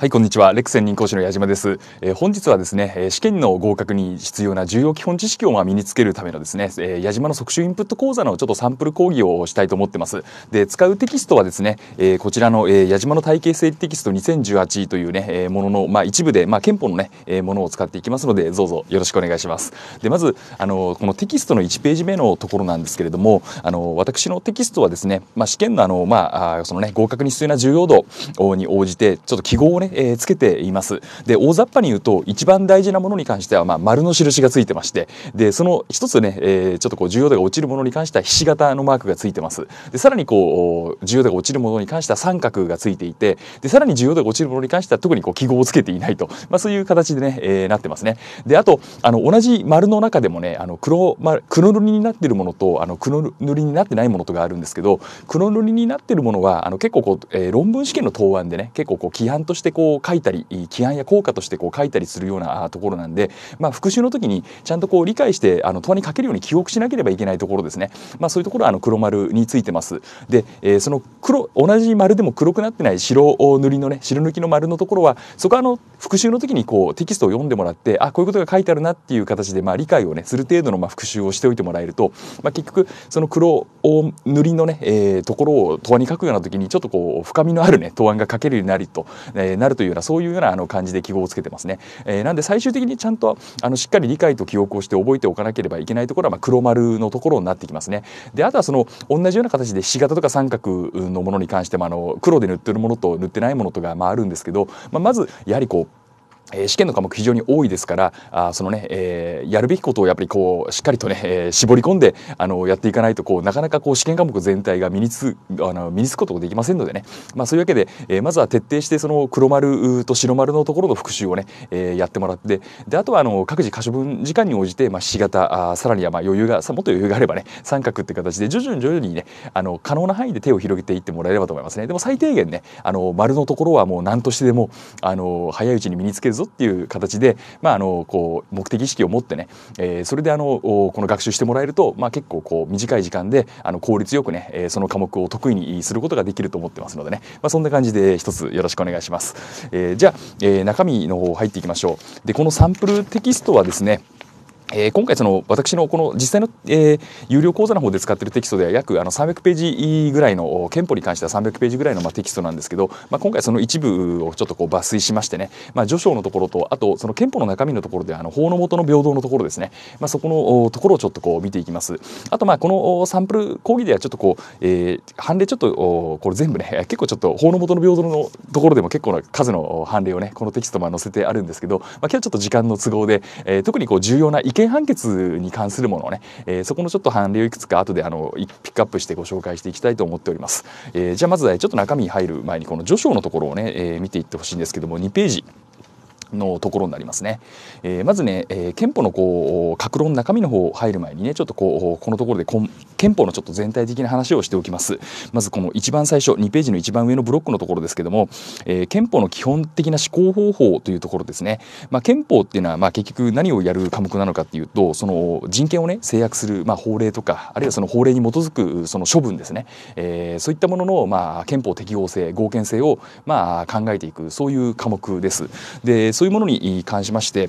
はいこんにちはレクセン任講師の矢島です、えー、本日はですね、えー、試験の合格に必要な重要基本知識をまあ身につけるためのですね、えー、矢島の即習インプット講座のちょっとサンプル講義をしたいと思ってますで使うテキストはですね、えー、こちらの、えー、矢島の体系整理テキスト2018というね、えー、もののまあ一部でまあ憲法のね、えー、ものを使っていきますのでどうぞよろしくお願いしますでまずあのこのテキストの1ページ目のところなんですけれどもあの私のテキストはですねまあ試験のあのまあそのね合格に必要な重要度に応じてちょっと記号をねね、えー、つけています。で大雑把に言うと一番大事なものに関しては、まあ、丸の印がついてましてでその一つね、えー、ちょっとこう重要度が落ちるものに関してはひし形のマークがついてます。でさらにこう重要度が落ちるものに関しては三角がついていてでさらに重要度が落ちるものに関しては特にこう記号をつけていないと、まあ、そういう形でね、えー、なってますね。であとあの同じ丸の中でもねあの黒,、ま、黒塗りになってるものとあの黒塗りになってないものとがあるんですけど黒塗りになってるものはあの結構こう、えー、論文試験の答案でね結構こう規範としてこうこう書いたり起案や効果としてこう書いたりするようなところなんで、まあ、復習の時にちゃんとこう理解してあの問いに書けるように記憶しなければいけないところですね、まあ、そういうところはあの黒丸についてます。で、えー、その黒同じ丸でも黒くなってない白塗りのね白抜きの丸のところはそこはあの復習の時にこうテキストを読んでもらってあこういうことが書いてあるなっていう形で、まあ、理解をねする程度のまあ復習をしておいてもらえると、まあ、結局その黒塗りのね、えー、ところを答案に書くような時にちょっとこう深みのあるね答案が書けるようになりと、えー、なるるというようなそういうようなあの感じで記号をつけてますね、えー、なんで最終的にちゃんとあのしっかり理解と記憶をして覚えておかなければいけないところは、まあ、黒丸のところになってきますねであとはその同じような形でひし形とか三角のものに関してもあの黒で塗ってるものと塗ってないものとか、まあ、あるんですけど、まあ、まずやはりこうえ試験の科目非常に多いですからあそのね、えー、やるべきことをやっぱりこうしっかりとね、えー、絞り込んであのやっていかないとこうなかなかこう試験科目全体が身につあの身につくことができませんのでね、まあ、そういうわけで、えー、まずは徹底してその黒丸と白丸のところの復習をね、えやってもらってであとはあの各自可処分時間に応じて、まあ、ひ型あさらにはまあ余裕がさもっと余裕があればね三角って形で徐々に徐々にねあの可能な範囲で手を広げていってもらえればと思いますねでも最低限ねあの丸のところはもう何としてでもあの早いうちに身につけるぞっていう形で、まあ、あのこう目的意識を持ってね、えー、それであのこの学習してもらえると、まあ、結構こう短い時間であの効率よくね、えー、その科目を得意にすることができると思ってますのでね、まあ、そんな感じで一つよろしくお願いします。えー、じゃあ、えー、中身の方入っていきましょう。でこのサンプルテキストはですねえー、今回その私のこの実際の、えー、有料講座の方で使っているテキストでは約あの300ページぐらいの憲法に関しては300ページぐらいのまあテキストなんですけど、まあ、今回その一部をちょっとこう抜粋しましてね、まあ、序章のところとあとその憲法の中身のところであの法の下の平等のところですね、まあ、そこのところをちょっとこう見ていきますあとまあこのサンプル講義ではちょっとこう、えー、判例ちょっとこれ全部ね結構ちょっと法の下の平等のところでも結構な数の判例をねこのテキストも載せてあるんですけど、まあ、今日はちょっと時間の都合で、えー、特にこう重要な意見刑判決に関するものをね、えー、そこのちょっと判例をいくつか後であのピックアップしてご紹介していきたいと思っております、えー、じゃあまずはちょっと中身に入る前にこの序章のところをね、えー、見ていってほしいんですけども2ページのところになりますね。えー、まずね、えー、憲法のこう格論中身の方入る前にねちょっとこうこのところで憲法のちょっと全体的な話をしておきます。まずこの一番最初2ページの一番上のブロックのところですけども、えー、憲法の基本的な思考方法というところですね。まあ、憲法っていうのはまあ結局何をやる科目なのかっていうとその人権をね制約するまあ法令とかあるいはその法令に基づくその処分ですね、えー、そういったもののまあ憲法適合性合憲性をまあ考えていくそういう科目です。でそういうものに関しまして、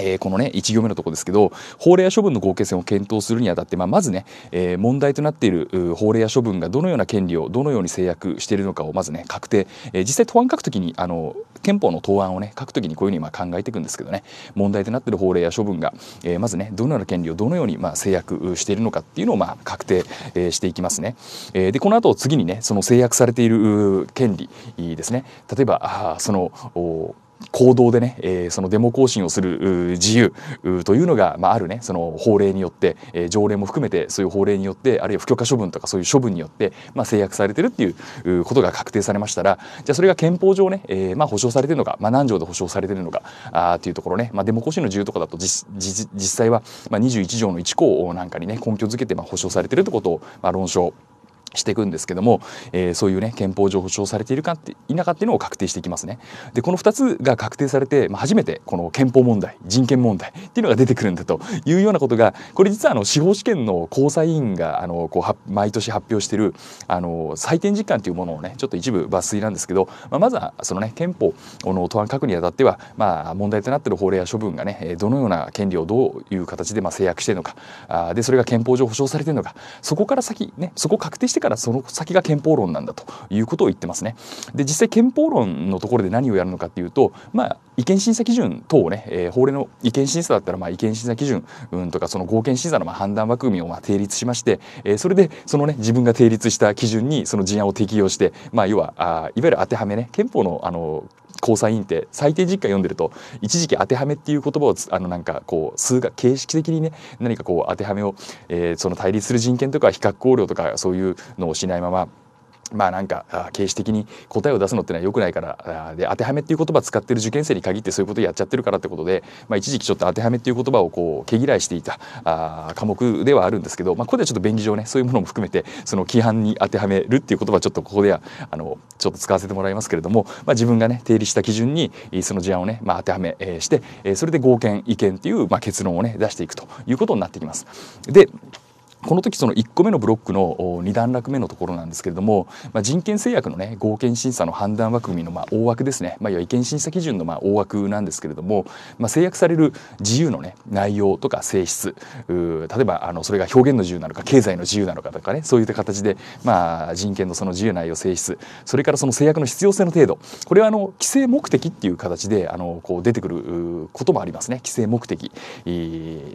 えー、このね1行目のとこですけど法令や処分の合計線を検討するにあたって、まあ、まずね、えー、問題となっている法令や処分がどのような権利をどのように制約しているのかをまずね確定、えー、実際答案書くときにあの憲法の答案をね書くときにこういうふうにまあ考えていくんですけどね問題となっている法令や処分が、えー、まずねどのような権利をどのようにまあ制約しているのかっていうのをまあ確定、えー、していきますね、えー、でこの後次にねその制約されている権利ですね例えばあそのお行動でね、えー、そのデモ行進をする自由というのが、まあ、あるねその法令によって、えー、条例も含めてそういう法令によってあるいは不許可処分とかそういう処分によって、まあ、制約されてるっていうことが確定されましたらじゃあそれが憲法上ね、えーまあ、保障されてるのか、まあ、何条で保障されてるのかあっていうところね、まあ、デモ行進の自由とかだと実際は、まあ、21条の1項なんかにね根拠づけてまあ保障されてるってことを、まあ、論証していくんですけども、えー、そういうね憲法上保障されているかっていなかっていうのを確定していきますね。でこの2つが確定されて、まあ、初めてこの憲法問題人権問題っていうのが出てくるんだというようなことがこれ実はあの司法試験の高裁委員があのこう毎年発表してるあの採点実感というものをねちょっと一部抜粋なんですけど、まあ、まずはそのね憲法の答案書くにあたっては、まあ、問題となっている法令や処分がねどのような権利をどういう形でま制約しているのかあでそれが憲法上保障されているのかそこから先ねそこ確定してからその先が憲法論なんだということを言ってますね。で実際憲法論のところで何をやるのかっていうと、まあ、違憲審査基準等をね、えー、法令の違憲審査だったらまあ違憲審査基準、うん、とかその合憲審査のまあ判断枠組みをまあ定立しまして、えー、それでそのね自分が定立した基準にその事案を適用して、まあ、要はあいわゆる当てはめね憲法のあの交際員って最低実家読んでると一時期当てはめっていう言葉をあのなんかこう数学形式的にね何かこう当てはめを、えー、その対立する人権とか比較考慮とかそういうのをしないまままあなんか形式的に答えを出すのってのは良くないからで当てはめっていう言葉使ってる受験生に限ってそういうことやっちゃってるからってことで、まあ、一時期ちょっと当てはめっていう言葉をこう毛嫌いしていたあ科目ではあるんですけど、まあ、ここではちょっと便宜上ねそういうものも含めてその規範に当てはめるっていう言葉ちょっとここではあのちょっと使わせてもらいますけれども、まあ、自分がね定理した基準にその事案をね、まあ、当てはめしてそれで合憲違憲っていう、まあ、結論をね出していくということになってきます。でこの時その1個目のブロックの2段落目のところなんですけれども、まあ、人権制約のね合憲審査の判断枠組みのまあ大枠ですね、まあ、要は意見審査基準のまあ大枠なんですけれども、まあ、制約される自由のね内容とか性質例えばあのそれが表現の自由なのか経済の自由なのかとかねそういった形で、まあ、人権のその自由内容性質それからその制約の必要性の程度これはあの規制目的っていう形であのこう出てくることもありますね規制目的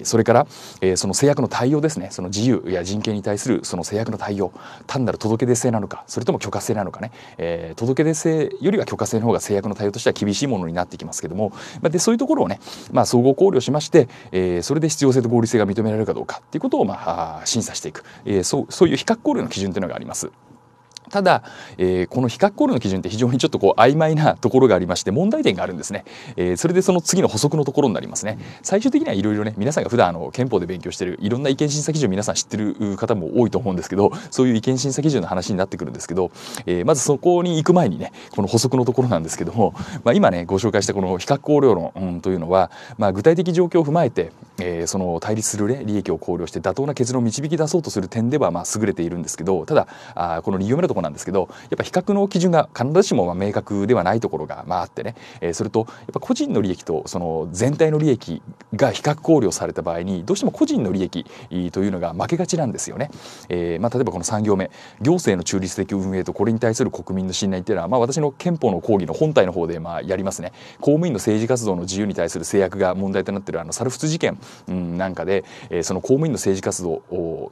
それから、えその制約の対応ですねその自由いや人権に対するその制約の対応単なる届け出制なのかそれとも許可制なのかね、えー、届け出制よりは許可制の方が制約の対応としては厳しいものになってきますけども、までそういうところをね、まあ、総合考慮しまして、えー、それで必要性と合理性が認められるかどうかっていうことを、まあ、審査していく、えー、そうそういう比較考慮の基準というのがあります。ただ、えー、この比較考慮の基準って非常にちょっとこう曖昧なところがありまして問題点があるんですね、えー、それでその次の補足のところになりますね、最終的にはいろいろね皆さんが普段あの憲法で勉強してるいろんな意見審査基準皆さん知ってる方も多いと思うんですけどそういう意見審査基準の話になってくるんですけど、えー、まずそこに行く前にねこの補足のところなんですけども、まあ、今ねご紹介したこの比較考慮論、うん、というのは、まあ、具体的状況を踏まえて、えー、その対立する、ね、利益を考慮して妥当な結論を導き出そうとする点ではまあ優れているんですけどただあこの2行目のところこなんですけどやっぱ比較の基準が必ずしもま明確ではないところがまああってね、えー、それとやっぱ個人の利益とその全体の利益が比較考慮された場合にどうしても個人の利益というのが負けがちなんですよね。えー、まあ、例えばこの3行目行政の中立的運営とこれに対する国民の信頼というのは、まあ、私の憲法の講義の本体の方でまあやりますね公務員の政治活動の自由に対する制約が問題となっているあの猿払事件、うん、なんかで、えー、その公務員の政治活動を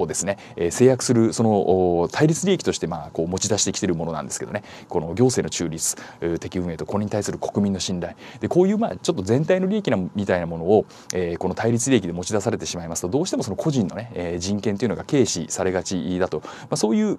をですね、えー、制約するその対立利益としてまあこう持ち出してきているものなんですけどねこの行政の中立敵運営とこれに対する国民の信頼でこういうまあちょっと全体の利益なみたいなものを、えー、この対立利益で持ち出されてしまいますとどうしてもその個人のね、えー、人権というのが軽視されがちだと、まあ、そういう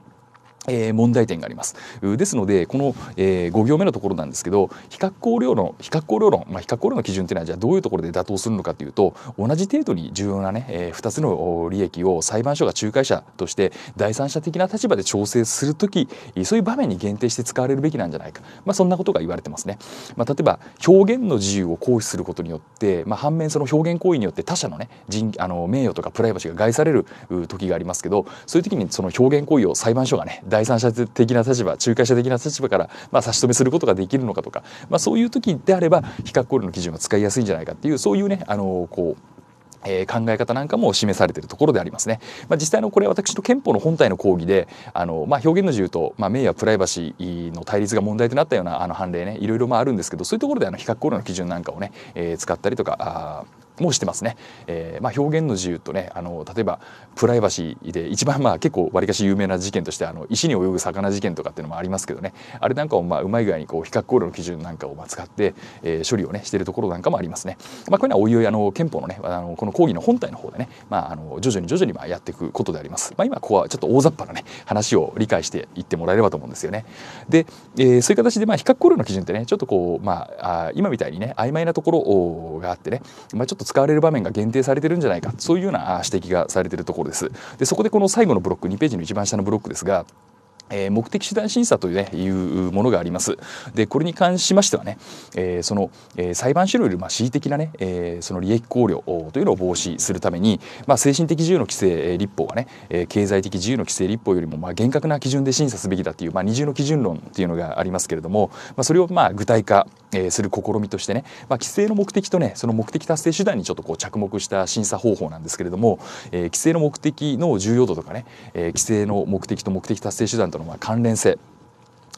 え問題点がありますですのでこの、え5行目のところなんですけど比較考量の比較考量論、まあ、比較考量の基準っていうのはじゃあどういうところで妥当するのかというと同じ程度に重要なね、え2つの利益を裁判所が仲介者として第三者的な立場で調整するときそういう場面に限定して使われるべきなんじゃないか、まあ、そんなことが言われてますね。まあ、例えば表現の自由を行使することによって、ま反面その表現行為によって他者のね人あの名誉とかプライバシーが害される時がありますけどそういう時にその表現行為を裁判所がね第三者的な立場仲介者的な立場から、まあ、差し止めすることができるのかとか、まあ、そういう時であれば比較考慮の基準は使いやすいんじゃないかっていうそういうねあのこうえー、考え方なんかも示されているところでありますね。まあ、実際のこれは私の憲法の本体の講義であの、まあ、表現の自由と、まあ、名誉プライバシーの対立が問題となったようなあの判例ねいろいろまああるんですけどそういうところであの比較考慮の基準なんかをね、えー、使ったりとかあもしてますね、えーまあ、表現の自由とねあの例えばプライバシーで一番まあ結構わりかし有名な事件としてあの石に泳ぐ魚事件とかっていうのもありますけどねあれなんかをまあうまい具合にこう比較考慮の基準なんかをまあ使って、えー、処理をねしているところなんかもありますね、まあ、こういうのはおいおいあの憲法のねあのこの講義の本体の方でね、まあ、あの徐々に徐々にまあやっていくことであります、まあ、今ここはちょっと大雑把なね話を理解していってもらえればと思うんですよねで、えー、そういう形でまあ比較考慮の基準ってねちょっとこうまあ今みたいにね曖昧なところがあってね、まあ、ちょっと使われる場面が限定されてるんじゃないかそういうような指摘がされてるところです。でそこでこの最後のブロック2ページの一番下のブロックですがえ目的手段審査という,、ね、いうものがあります。でこれに関しましてはね、えー、その、えー、裁判所による、まあ、恣意的なね、えー、その利益考慮というのを防止するために、まあ、精神的自由の規制立法はね、え経済的自由の規制立法よりも、まあ、厳格な基準で審査すべきだという、まあ、二重の基準論というのがありますけれども、まあ、それをまあ具体化えする試みとしてね、まあ、規制の目的とねその目的達成手段にちょっとこう着目した審査方法なんですけれども、え規制の目的の重要度とかね、え規制の目的と目的達成手段とのまあ関連性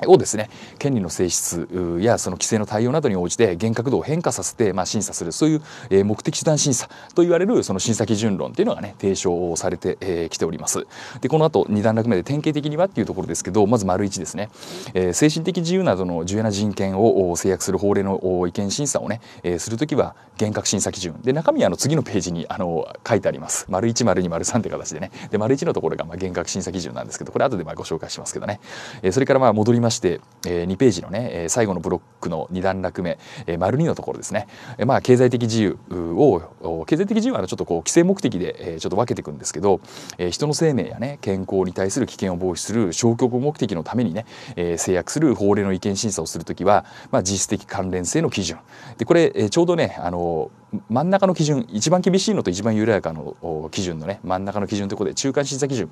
をですね権利の性質やその規制の対応などに応じて厳格度を変化させて、まあ、審査するそういう目的手段審査と言われるその審査基準論というのがね提唱されてきております。でこの後2段落目で典型的にはっていうところですけどまず丸1ですね、えー、精神的自由などの重要な人権を制約する法令の意見審査をね、えするときは厳格審査基準で中身はあの次のページにあの書いてあります丸1丸2丸3って形でねで丸1のところがまあ厳格審査基準なんですけどこれ後でまあご紹介しますけどね、えー、それからまあ戻りままして、えー、2ページのね、えー、最後のブロックの2段落目、えー、丸2のところですね、えー、まあ経済的自由を経済的自由はちょっとこう規制目的で、えー、ちょっと分けていくんですけど、えー、人の生命やね健康に対する危険を防止する消極目的のためにね、えー、制約する法令の意見審査をするときは、まあ、実質的関連性の基準でこれ、えー、ちょうどねあの真ん中の基準一番厳しいのと一番緩やかの基準のね真ん中の基準ということで中間審査基準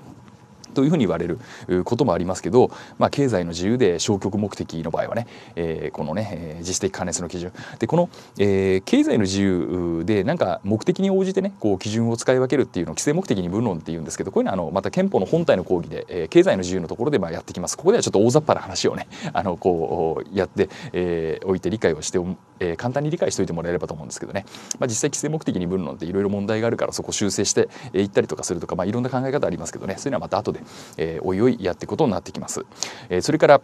というふうに言われることもありますけど、まあ、経済の自由で消極目的の場合はね、えー、このねえ自主的関連性の基準でこの、えー、経済の自由でなんか目的に応じてねこう基準を使い分けるっていうのを規制目的に分論っていうんですけどこういうのはあのまた憲法の本体の講義で、えー、経済の自由のところでまあやってきますここではちょっと大雑把な話をねあのこうやって、えー、おいて理解をしておえー、簡単に理解しておいてもらえればと思うんですけどね、まあ、実際規制目的に分論っていろいろ問題があるからそこ修正してえ行ったりとかするとか、まあ、いろんな考え方ありますけどねそういうのはまた後で、えー、おいおいやっていくことになってきます。えー、それから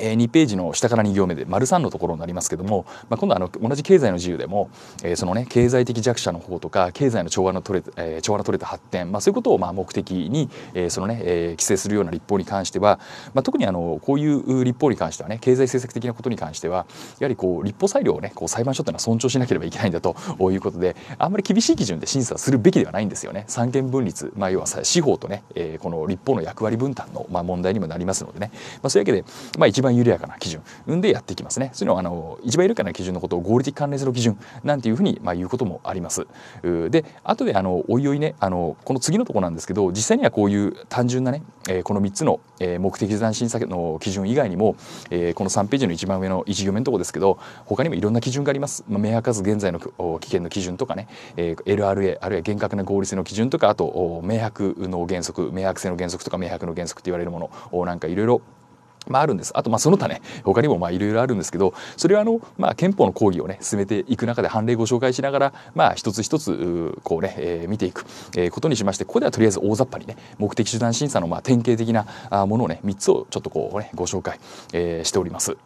え2ページの下から2行目で丸3のところになりますけども、まあ、今度あの同じ経済の自由でも、えー、そのね経済的弱者の方とか経済の調和の取れ、えー、調和の取れた発展、まあ、そういうことをまあ目的に、えー、そのね、えー、規制するような立法に関しては、まあ、特にあのこういう立法に関してはね経済政策的なことに関してはやはりこう立法裁量をねこう裁判所というのは尊重しなければいけないんだということであんまり厳しい基準で審査するべきではないんですよね三権分立、まあ、要は司法とね、えー、この立法の役割分担のまあ問題にもなりますのでね、まあ、そういうわけで、まあ、一番番緩やかな基準でやっていきますねそういうのはあの一番緩やかな基準のことを合理的関連性の基準なんていうふうにまあ言うこともありますで後であのおいおいねあのこの次のとこなんですけど実際にはこういう単純なね、えー、この3つの、えー、目的算審査の基準以外にも、えー、この3ページの一番上の一行目のところですけど他にもいろんな基準があります、まあ、明白数現在の危険の基準とかね、えー、LRA あるいは厳格な合理性の基準とかあと明白の原則明白性の原則とか明白の原則と言われるものなんかいろいろまあ、あるんです。あと、まあ、その他ね、他にも、まあ、いろいろあるんですけど、それは、あの、まあ、憲法の講義をね、進めていく中で判例ご紹介しながら、まあ、一つ一つ、こうね、えー、見ていく、えー、ことにしまして、ここではとりあえず大雑把にね、目的手段審査の、まあ、典型的なものをね、3つをちょっとこうね、ご紹介、えー、しております。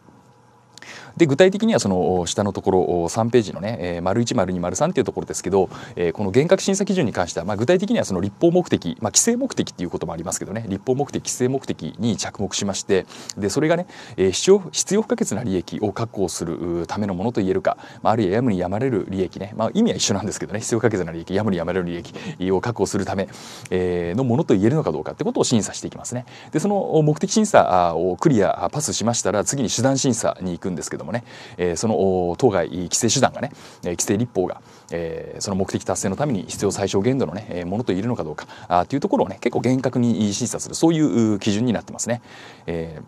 で具体的にはその下のところ3ページのね、えー、丸1丸2丸3っていうところですけど、えこの厳格審査基準に関しては、まあ、具体的にはその立法目的、まあ、規制目的っていうこともありますけどね立法目的規制目的に着目しましてでそれがね、え必要必要不可欠な利益を確保するためのものといえるか、まあ、あるいはやむにやまれる利益ね、まあ、意味は一緒なんですけどね必要不可欠な利益やむにやまれる利益を確保するため、えのものと言えるのかどうかってことを審査していきますね。でその目的審査をクリアパスしましたら次に手段審査に行くんですけどどもね、えー、その当該規制手段がね規制立法が、えー、その目的達成のために必要最小限度の、ね、ものと言えるのかどうかというところをね結構厳格に審査するそういう基準になってますね。えー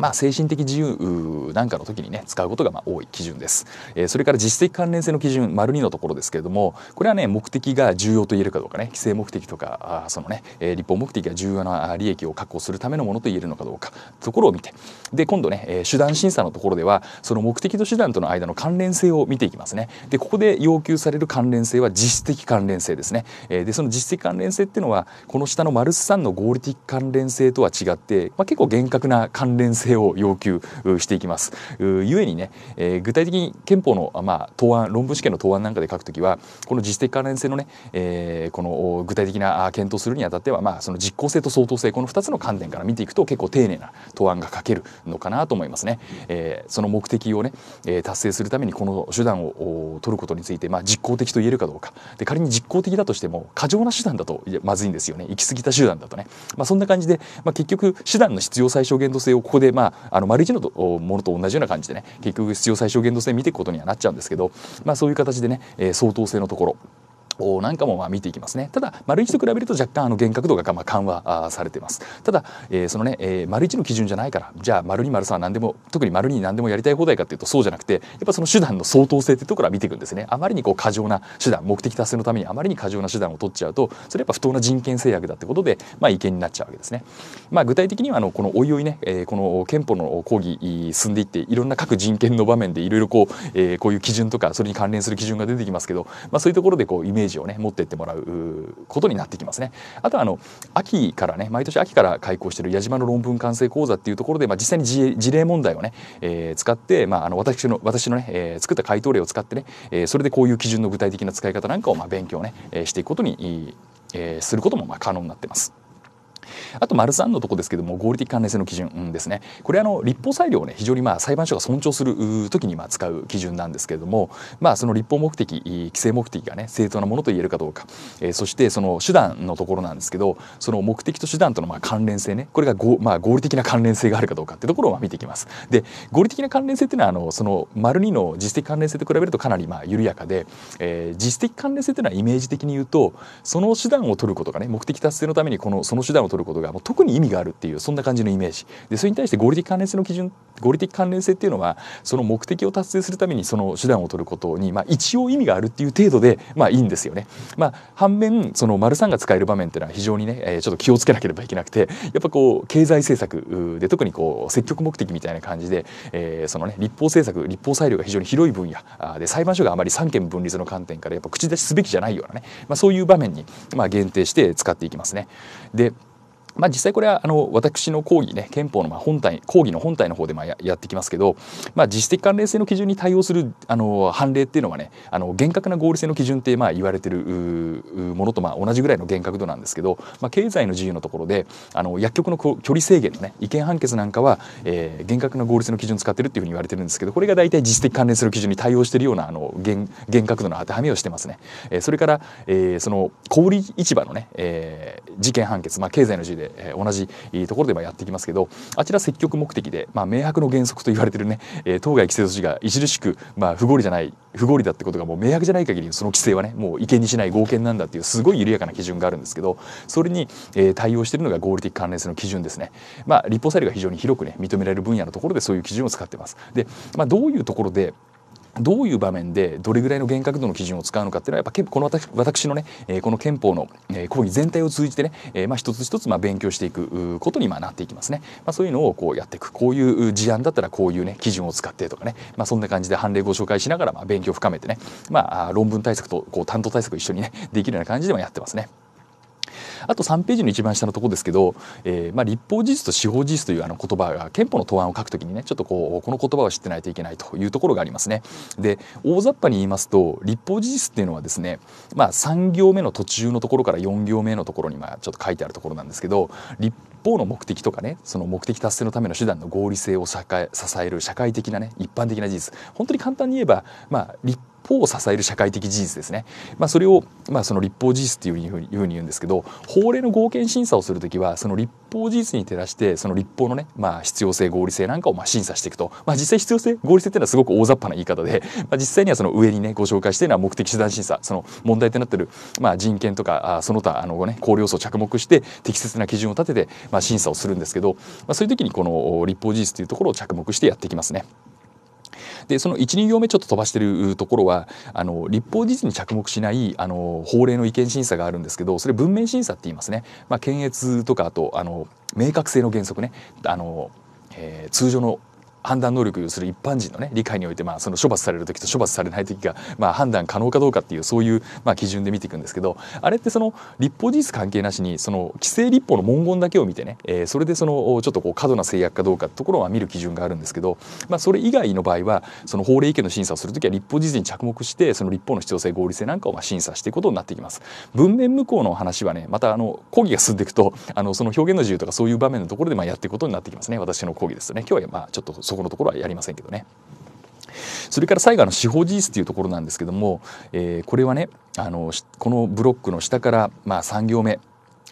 まあ、精神的自由なんかの時にね使うことがま多い基準です、えー、それから実質的関連性の基準丸2のところですけれどもこれはね目的が重要と言えるかどうかね規制目的とかあそのね、えー、立法目的が重要な利益を確保するためのものと言えるのかどうかところを見てで今度ね、え手段審査のところではその目的と手段との間の関連性を見ていきますねでここで要求される関連性は実質的関連性ですね、えー、でその実質的関連性っていうのはこの下の丸3の合理的関連性とは違って、まあ、結構厳格な関連性制を要求していきます。ゆえにね、えー、具体的に憲法の、まあ、答案論文試験の答案なんかで書くときはこの実績関連性のね、えー、この具体的な検討するにあたっては、まあ、その実効性と相当性この2つの観点から見ていくと結構丁寧な答案が書けるのかなと思いますね。えー、その目的をね、え達成するためにこの手段を取ることについて、まあ、実効的と言えるかどうかで仮に実効的だとしても過剰な手段だとまずいんですよね行き過ぎた手段だとね。まあ、そんな感じで、まあ、結局手段の必要最小限度性をここで、まあまあ、あの丸一のものと同じような感じでね結局必要最小限度性見ていくことにはなっちゃうんですけど、まあ、そういう形でね、え相当性のところなんかもまあ見ていきますねただ丸一と比べると若干あの厳格度がまあ緩和されていますただ、えー、そのね、えー、丸1の基準じゃないからじゃあ丸2丸3何でも特に丸2何でもやりたい放題かっていうとそうじゃなくてやっぱその手段の相当性ってところは見ていくんですねあまりにこう過剰な手段目的達成のためにあまりに過剰な手段を取っちゃうとそれやっぱ不当な人権制約だってことでまあ違憲になっちゃうわけですねまあ具体的にはあのこのおいおいね、えー、この憲法の講義進んでいっていろんな各人権の場面でいろいろこう、えー、こういう基準とかそれに関連する基準が出てきますけどまあそういうところでこうイメージジをね持ってってもらうことになってきますね。あとはあの秋からね毎年秋から開講している矢島の論文完成講座っていうところで、まあ、実際に事例問題をね、えー、使って、まあ、あの私の私のね、えー、作った回答例を使ってね、えー、それでこういう基準の具体的な使い方なんかをまあ勉強ね、えー、していくことに、えー、することもまあ可能になってます。あと丸三のとこですけども合理的関連性の基準ですねこれあの立法裁量をね非常にまあ裁判所が尊重する時にまあ使う基準なんですけれどもまあその立法目的規制目的がね正当なものと言えるかどうか、えー、そしてその手段のところなんですけどその目的と手段とのまあ関連性ねこれがご、まあ、合理的な関連性があるかどうかってところを見ていきます。で合理的な関連性っていうのはあのその丸二の実績関連性と比べるとかなりまあ緩やかで、えー、実績関連性っていうのはイメージ的に言うとその手段を取ることがね目的達成のためにこのその手段を取るることがもう特に意味があるっていうそんな感じのイメージでそれに対して合理的関連性の基準合理的関連性っていうのはその目的を達成するためにその手段を取ることに、まあ、一応意味があるっていう程度で、まあ、いいんですよね。まあ、反面その丸三が使える場面っていうのは非常にね、えー、ちょっと気をつけなければいけなくてやっぱこう経済政策で特にこう積極目的みたいな感じで、えー、そのね立法政策立法裁量が非常に広い分野で裁判所があまり三権分立の観点からやっぱ口出しすべきじゃないようなね、まあ、そういう場面に、まあ、限定して使っていきますね。でまあ、実際これはあの私の講義ね憲法のま本体講義の本体の方でまやってきますけど、まあ、実質的関連性の基準に対応するあの判例っていうのはねあの厳格な合理性の基準ってまあ言われてるものとま同じぐらいの厳格度なんですけど、まあ、経済の自由のところであの薬局の距離制限のね違憲判決なんかは、えー、厳格な合理性の基準使ってるっていうふうに言われてるんですけどこれが大体実質的関連する基準に対応してるようなあの厳格度の当てはめをしてますね。えー、それから、えー、その小売市場のね、え事件判決、まあ、経済の自由で、え同じところでやってきますけどあちら積極目的で、まあ、明白の原則と言われてるね、え当該規制措置が著しく、まあ、不合理じゃない不合理だってことがもう明白じゃない限りその規制はねもう違憲にしない合憲なんだっていうすごい緩やかな基準があるんですけどそれに、え対応してるのが合理的関連性の基準ですね。まあ、立法裁量が非常に広くね認められる分野のところでそういう基準を使ってます。で、まあ、どういうところでどういう場面でどれぐらいの厳格度の基準を使うのかっていうのはやっぱこの私私のね、えこの憲法の、え講義全体を通じてね、えまあ、一つ一つまあ勉強していくことにまあなっていきますね、まあ、そういうのをこうやっていくこういう事案だったらこういうね基準を使ってとかね、まあ、そんな感じで判例ご紹介しながらまあ勉強を深めてね、まあ、論文対策とこう担当対策一緒にねできるような感じでもやってますね。あと3ページの一番下のところですけど、えー、まあ、立法事実と司法事実というあの言葉が憲法の答案を書くときにねちょっとこうこの言葉を知ってないといけないというところがありますね。で大雑把に言いますと立法事実っていうのはですね、まあ、3行目の途中のところから4行目のところにまあちょっと書いてあるところなんですけど立法の目的とかねその目的達成のための手段の合理性を支える社会的なね一般的な事実本当に簡単に言えば、まあ、立法を支える社会的事実ですね、まあ、それを、まあ、その立法事実というふうに言うんですけど法令の合憲審査をする時はその立法事実に照らしてその立法のね、まあ、必要性合理性なんかをまあ審査していくと、まあ、実際必要性合理性っていうのはすごく大雑把な言い方で、まあ、実際にはその上にねご紹介しているのは目的手段審査その問題となってる、まあ、人権とかあその他あの、ね、考慮要素を着目して適切な基準を立てて、まあ、審査をするんですけど、まあ、そういう時にこの立法事実というところを着目してやっていきますね。でその12行目ちょっと飛ばしてるところはあの立法事実に着目しないあの法令の違憲審査があるんですけどそれ文面審査って言いますね、まあ、検閲とかあとあの明確性の原則ねあの、えー、通常の判断能力を有する一般人の、ね、理解において、まあ、その処罰される時と処罰されない時が、まあ、判断可能かどうかっていうそういう、まあ、基準で見ていくんですけどあれってその立法事実関係なしにその規制立法の文言だけを見てね、えー、それでそのちょっとこう過度な制約かどうかってところは見る基準があるんですけど、まあ、それ以外の場合はその法令意見の審査をする時は立法事実に着目してその立法の必要性合理性なんかをまあ審査していくことになってきます。文面向こうの話はねまたあの講義が進んでいくとあのその表現の自由とかそういう場面のところでまあやっていくことになってきますね私の講義ですね今日はまあちょっとそこのところはやりませんけどね。それから最後の司法事実というところなんですけども、えー、これはねあのこのブロックの下から、まあ、3行目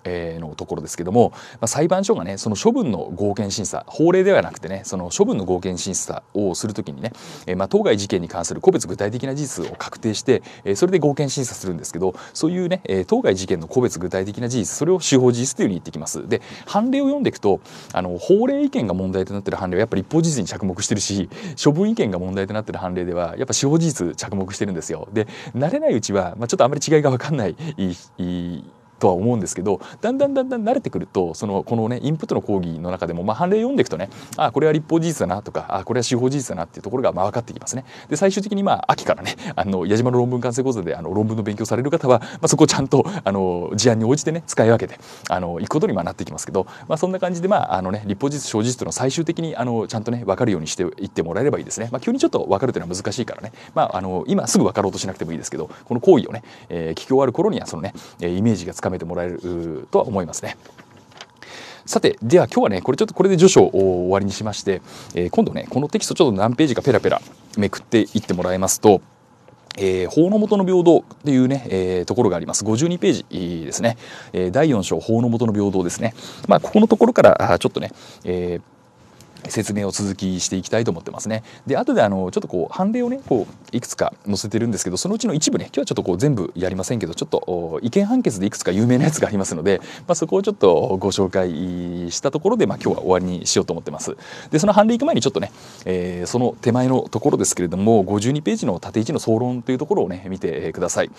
えのところですけども、まあ、裁判所がねその処分の合憲審査法令ではなくてねその処分の合憲審査をするときにね、えー、まあ、当該事件に関する個別具体的な事実を確定して、えー、それで合憲審査するんですけどそういうね、えー、当該事件の個別具体的な事実それを司法事実というふうに言ってきます。で判例を読んでいくとあの法令意見が問題となってる判例はやっぱり一法事実に着目してるし処分意見が問題となってる判例ではやっぱ司法事実着目してるんですよ。で慣れないうちは、まあ、ちょっとあまり違いが分かんないいいとは思うんですけどだんだんだんだん慣れてくるとそのこのねインプットの講義の中でも、まあ、判例読んでいくとねあこれは立法事実だなとかあこれは司法事実だなっていうところがまあ分かってきますね。で最終的にまあ秋からねあの矢島の論文完成講座であの論文の勉強される方は、まあ、そこをちゃんとあの事案に応じてね使い分けてあのいくことにまなってきますけど、まあ、そんな感じで、まああのね、立法事実小事実との最終的にあのちゃんとね分かるようにしていってもらえればいいですね。まあ、急にちょっと分かるというのは難しいからね、まあ、あの今すぐ分かろうとしなくてもいいですけどこの行為をね、えー、聞き終わる頃にはそのねイメージがつか深めてもらえるとは思いますね。さて、では今日はね、これちょっとこれで序章を終わりにしまして、えー、今度ね、このテキストちょっと何ページかペラペラめくっていってもらいますと、えー、法の下の平等っていうね、えー、ところがあります。52ページですね。え第4章、法の下の平等ですね。まあ、ここのところから、ちょっとね、えー説明を続きしていきたいと思ってますね。で後であのちょっとこう判例をねこういくつか載せてるんですけどそのうちの一部ね今日はちょっとこう全部やりませんけどちょっと意見判決でいくつか有名なやつがありますので、まあ、そこをちょっとご紹介したところで、まあ、今日は終わりにしようと思ってます。でその判例行く前にちょっとね、えー、その手前のところですけれども52ページの縦1の総論というところをね見てください。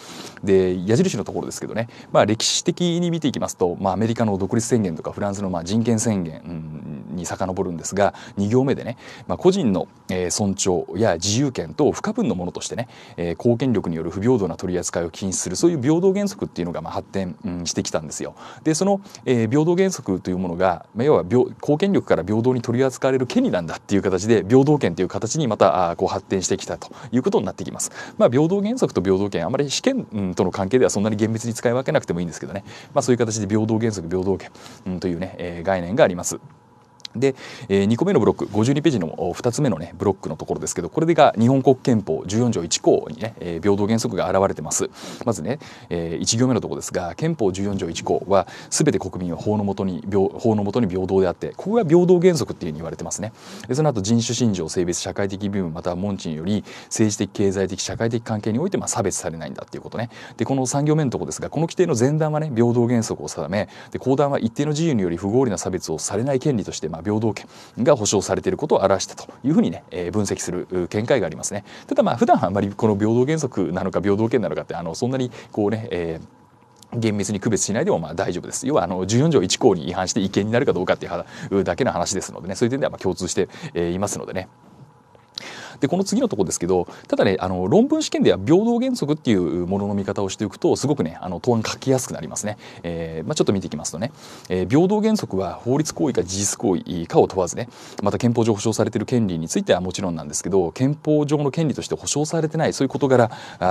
で矢印のところですけどね、まあ、歴史的に見ていきますと、まあ、アメリカの独立宣言とかフランスのまあ人権宣言に遡るんですが2行目でね、まあ、個人の、え尊重や自由権等不可分のものとしてね、えー、公権力による不平等な取り扱いを禁止するそういう平等原則っていうのがまあ発展、うん、してきたんですよ。でその、えー、平等原則というものが、まあ、要は公権力から平等に取り扱われる権利なんだっていう形で平等権という形にまたあこう発展してきたということになってきます。まあ、平等原則と平等権あまり試験、うん、との関係ではそんなに厳密に使い分けなくてもいいんですけどね、まあ、そういう形で平等原則平等権、うん、というね、えー、概念があります。で、えー、2個目のブロック52ページの2つ目のねブロックのところですけどこれが日本国憲法14条1項にね、えー、平等原則が表れてますまずね、えー、1行目のところですが憲法14条1項は全て国民は法のもとに法のに平等であってここが平等原則っていうふうに言われてますねでその後人種信条性別社会的義務または門地により政治的経済的社会的関係においてまあ差別されないんだっていうことねでこの3行目のところですがこの規定の前段はね平等原則を定めで後段は一定の自由により不合理な差別をされない権利としてまああ、平等権が保障されていることを表したというふうにね、えー、分析する見解がありますね。ただまあ普段あまりこの平等原則なのか平等権なのかってあのそんなにこうね、えー厳密に区別しないでもまあ大丈夫です。要はあの十四条一項に違反して違憲になるかどうかっていうだけの話ですのでね、そういう点ではまあ共通していますのでね。でこの次のとこですけどただねあの論文試験では平等原則っていうものの見方をしておくとすごくねあの答案書きやすくなりますね、えー、まあ、ちょっと見ていきますとね、えー、平等原則は法律行為か事実行為かを問わずねまた憲法上保障されている権利についてはもちろんなんですけど憲法上の権利として保障されてないそういう事柄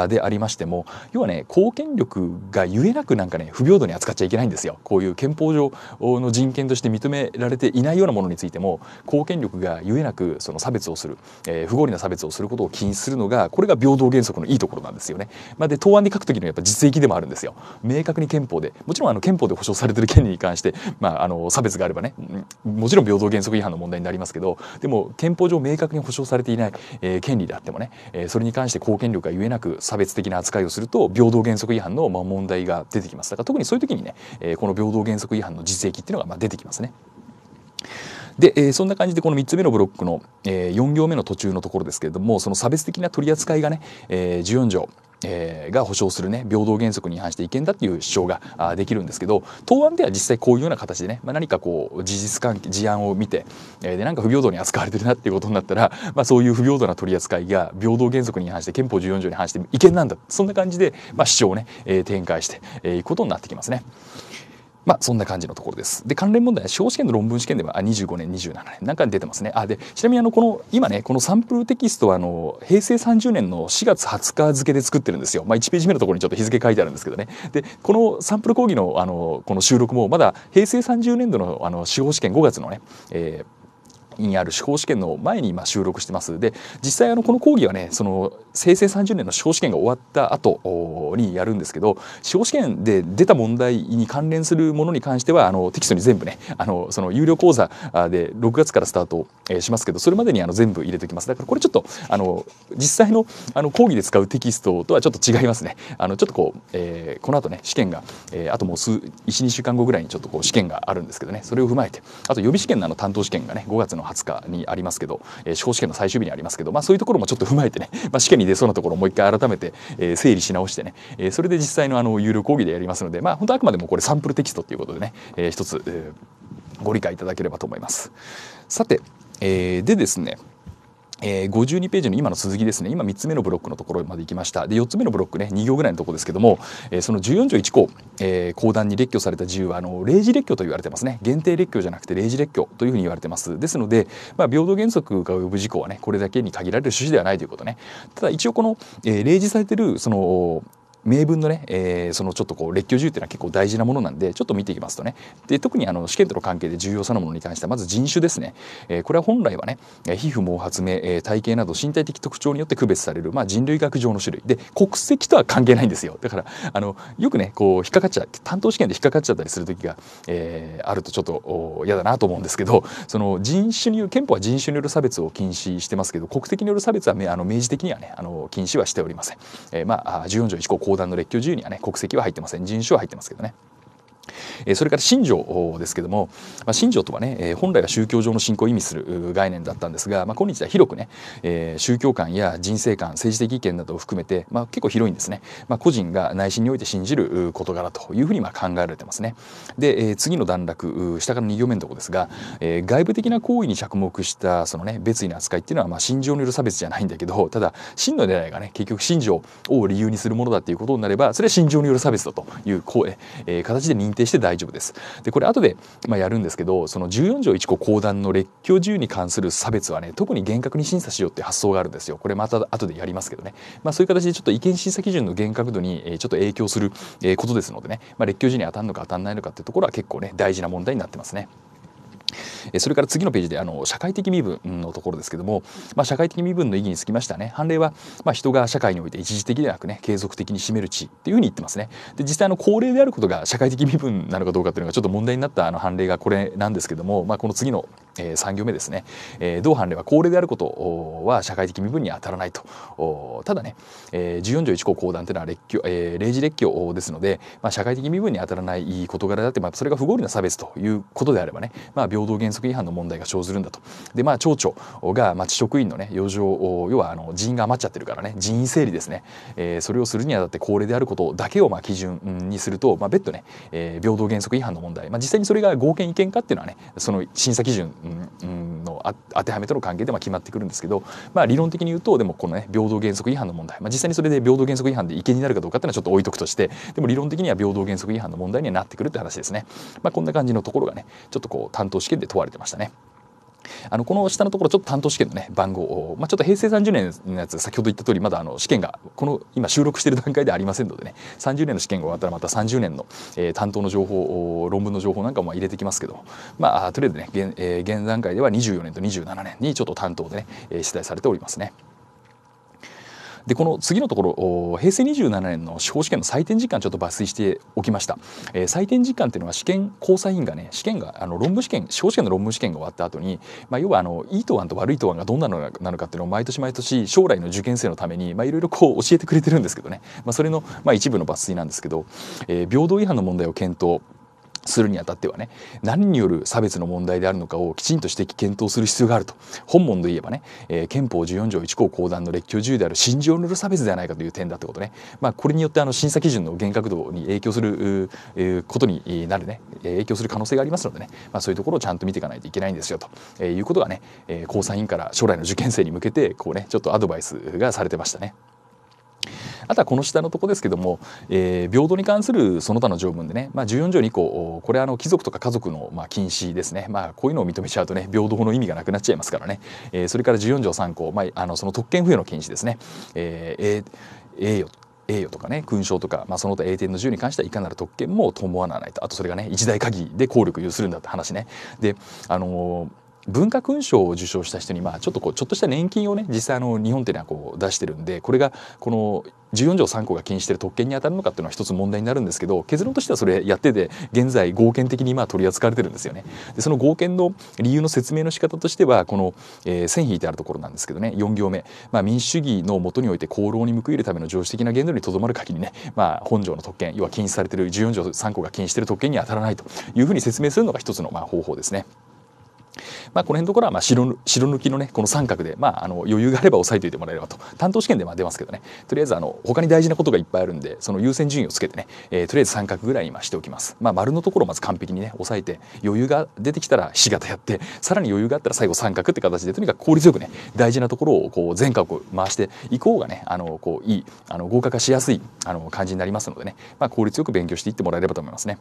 でありましても要はね公権力がゆえなくなんかね不平等に扱っちゃいけないんですよこういう憲法上の人権として認められていないようなものについても公権力がゆえなくその差別をする、えー、不合理なな差別をすることを禁止するのがこれが平等原則のいいところなんですよね。まあ、で答案で書く時のやっぱ実益でもあるんですよ。明確に憲法でもちろんあの憲法で保障されてる権利に関して、まあ、あの差別があればねもちろん平等原則違反の問題になりますけどでも憲法上明確に保障されていない、えー、権利であってもね、えー、それに関して公権力が言えなく差別的な扱いをすると平等原則違反のまあ問題が出てきますだから特にそういう時にね、えー、この平等原則違反の実益っていうのがまあ出てきますね。で、えー、そんな感じでこの3つ目のブロックの、えー、4行目の途中のところですけれどもその差別的な取り扱いがね、えー、14条えー、が保障するね平等原則に違反して違憲だっていう主張があできるんですけど答案では実際こういうような形でね、まあ、何かこう事実関係事案を見て、えー、でなんか不平等に扱われてるなっていうことになったら、まあ、そういう不平等な取り扱いが平等原則に違反して憲法14条に反して違憲なんだそんな感じで、まあ、主張をね、えー、展開していくことになってきますね。まあ、そんな感じのところです。で、関連問題は司法試験の論文試験では、あ、25年、27年なんかに出てますね。あ、で、ちなみにあの、この、今ね、このサンプルテキストは、あの、平成30年の4月20日付で作ってるんですよ。まあ、1ページ目のところにちょっと日付書いてあるんですけどね。で、このサンプル講義の、あの、この収録も、まだ平成30年度の、あの、司法試験5月のね、えーにある司法試験の前に今収録してますで実際あのこの講義はねその平成30年の司法試験が終わった後にやるんですけど司法試験で出た問題に関連するものに関してはあのテキストに全部ねあのその有料講座で6月からスタートしますけどそれまでにあの全部入れておきますだからこれちょっとあの実際のあの講義で使うテキストとはちょっと違いますねあのちょっとこう、えー、この後ね試験が、えー、あともう12週間後ぐらいにちょっとこう試験があるんですけどねそれを踏まえてあと予備試験のあの担当試験がね5月の20日にありますけど、えー、司法試験の最終日にありますけどまあそういうところもちょっと踏まえてね、まあ、試験に出そうなところをもう一回改めて、えー、整理し直してね、えー、それで実際のあの有料講義でやりますのでまあ本当あくまでもこれサンプルテキストということでね、えー、一つ、えー、ご理解いただければと思います。さて、えー、でですねえー、52ページの今の続きですね今3つ目のブロックのところまで行きましたで4つ目のブロックね2行ぐらいのところですけども、えー、その14条1項、えー、講談に列挙された自由はあの例示列挙と言われてますね限定列挙じゃなくて例示列挙というふうに言われてますですので、まあ、平等原則が及ぶ事項はねこれだけに限られる趣旨ではないということねただ一応この、えー、例示されてるその名文のね、えー、そのちょっとこう列挙順っていうのは結構大事なものなんでちょっと見ていきますとねで特にあの試験との関係で重要さのものに関してはまず人種ですね、えー、これは本来はね皮膚毛髪目、えー、体型など身体的特徴によって区別される、まあ、人類学上の種類で国籍とは関係ないんですよだからあのよくねこう引っかかっちゃ担当試験で引っかかっちゃったりする時が、えー、あるとちょっと嫌だなと思うんですけどその人種による憲法は人種による差別を禁止してますけど国籍による差別はあの明示的にはねあの禁止はしておりません。えー、まあ14条1項講談の列強自由にはね国籍は入ってません人種は入ってますけどねそれから信条ですけども、まあ、信条とはね本来は宗教上の信仰を意味する概念だったんですが、まあ、今日は広くね宗教観や人生観政治的意見などを含めて、まあ、結構広いんですね、まあ、個人が内心において信じる事柄というふうにまあ考えられてますねで次の段落下から2行目のとこですが外部的な行為に着目したそのね別意の扱いっていうのはまあ信条による差別じゃないんだけどただ真の狙いがね結局信条を理由にするものだっていうことになればそれは信条による差別だというこえ形で認定定して大丈夫です。でこれ後で、まあ、やるんですけどその14条1項公団の列強自由に関する差別はね特に厳格に審査しようって発想があるんですよ。これまた後でやりますけどね、まあ、そういう形でちょっと意見審査基準の厳格度にちょっと影響することですのでね、まあ、列強自由に当たるのか当たらないのかっていうところは結構ね大事な問題になってますね。それから次のページであの社会的身分のところですけども、まあ、社会的身分の意義につきましてはね判例は、まあ、人が社会において一時的ではなくね継続的に占める地っていうふうに言ってますね。で実際の高齢であることが社会的身分なのかどうかというのがちょっと問題になったあの判例がこれなんですけども、まあ、この次の、えー、3行目ですね、えー、同判例は高齢であることは社会的身分に当たらないとただね、えー、14条1項公団というのは列挙、えー、例示列挙ですので、まあ、社会的身分に当たらない事柄だって、まあ、それが不合理な差別ということであればね、まあ、病平等原則違反の問題が生ずるんだとでまあ町長が町職員のね余剰要はあの人員が余っちゃってるからね人員整理ですね、えー、それをするにはだって高齢であることだけをまあ基準にすると、まあ、別途ね、えー、平等原則違反の問題、まあ、実際にそれが合憲違憲かっていうのはねその審査基準の当てはめとの関係でまあ決まってくるんですけど、まあ、理論的に言うとでもこのね平等原則違反の問題、まあ、実際にそれで平等原則違反で違憲になるかどうかっていうのはちょっと置いとくとしてでも理論的には平等原則違反の問題にはなってくるって話ですね。まあ、こんな感じのところがねちょっとこう担当試験で問われてましたね。あのこの下のところちょっと担当試験のね番号を、まあ、ちょっと平成30年のやつ先ほど言った通りまだあの試験がこの今収録している段階でありませんのでね30年の試験が終わったらまた30年の、え担当の情報論文の情報なんかも入れてきますけど、まあ、とりあえずね現,、え現段階では24年と27年にちょっと担当でね出題されておりますね。でこの次のところ平成27年の司法試験の採点時間ちょっと抜粋しておきました、えー、採点時間っていうのは試験交査委員がね試験があの論文試験司法試験の論文試験が終わった後に、まあ、要はあのいい答案と悪い答案がどんなのなのかっていうのを毎年毎年将来の受験生のためにいろいろこう教えてくれてるんですけどね、まあ、それの、まあ、一部の抜粋なんですけど、えー、平等違反の問題を検討するにあたってはね何による差別の問題であるのかをきちんと指摘検討する必要があると本文で言えばね、えー、憲法14条1項公団の列挙自由である信条による差別ではないかという点だってことね、まあ、これによってあの審査基準の厳格度に影響する、えー、ことになるね影響する可能性がありますのでね、まあ、そういうところをちゃんと見ていかないといけないんですよと、えー、いうことがね、えー、高委員から将来の受験生に向けてこうねちょっとアドバイスがされてましたね。あとはこの下のところですけども、えー、平等に関するその他の条文でね、まあ、14条2項これはあの貴族とか家族のまあ禁止ですね、まあ、こういうのを認めちゃうとね平等の意味がなくなっちゃいますからね、えー、それから14条3項、まあ、あのその特権付与の禁止ですね、えー、栄誉栄誉とかね勲章とか、まあ、その他栄典の自由に関してはいかなる特権も伴わないとあとそれがね一大限りで効力有するんだって話ねであのー文化勲章を受賞した人にまあちょっとこうちょっとした年金をね実際の日本っていうのはこう出してるんでこれがこの14条3項が禁止してる特権に当たるのかっていうのは一つ問題になるんですけど結論としてはそれやってて現在合憲的にまあ取り扱われてるんですよね。でその合憲の理由の説明の仕方としてはこの、えー、線引いてあるところなんですけどね4行目、まあ、民主主義のもとにおいて功労に報いるための常識的な限度にとどまる限りね、まあ、本条の特権要は禁止されてる14条3項が禁止してる特権に当たらないというふうに説明するのが一つのまあ方法ですね。まあ、この辺のところはまあ白白抜きのねこの三角で、まあ、あの余裕があれば押さえておいてもらえればと担当試験でまあ出ますけどねとりあえずあの他に大事なことがいっぱいあるんでその優先順位をつけてね、えー、とりあえず三角ぐらい今しておきます、まあ、丸のところをまず完璧にね押さえて余裕が出てきたらひ型やってさらに余裕があったら最後三角って形でとにかく効率よくね大事なところをこう全角を回していこうがねあのこういいあの合格しやすいあの感じになりますのでね、まあ、効率よく勉強していってもらえればと思いますね。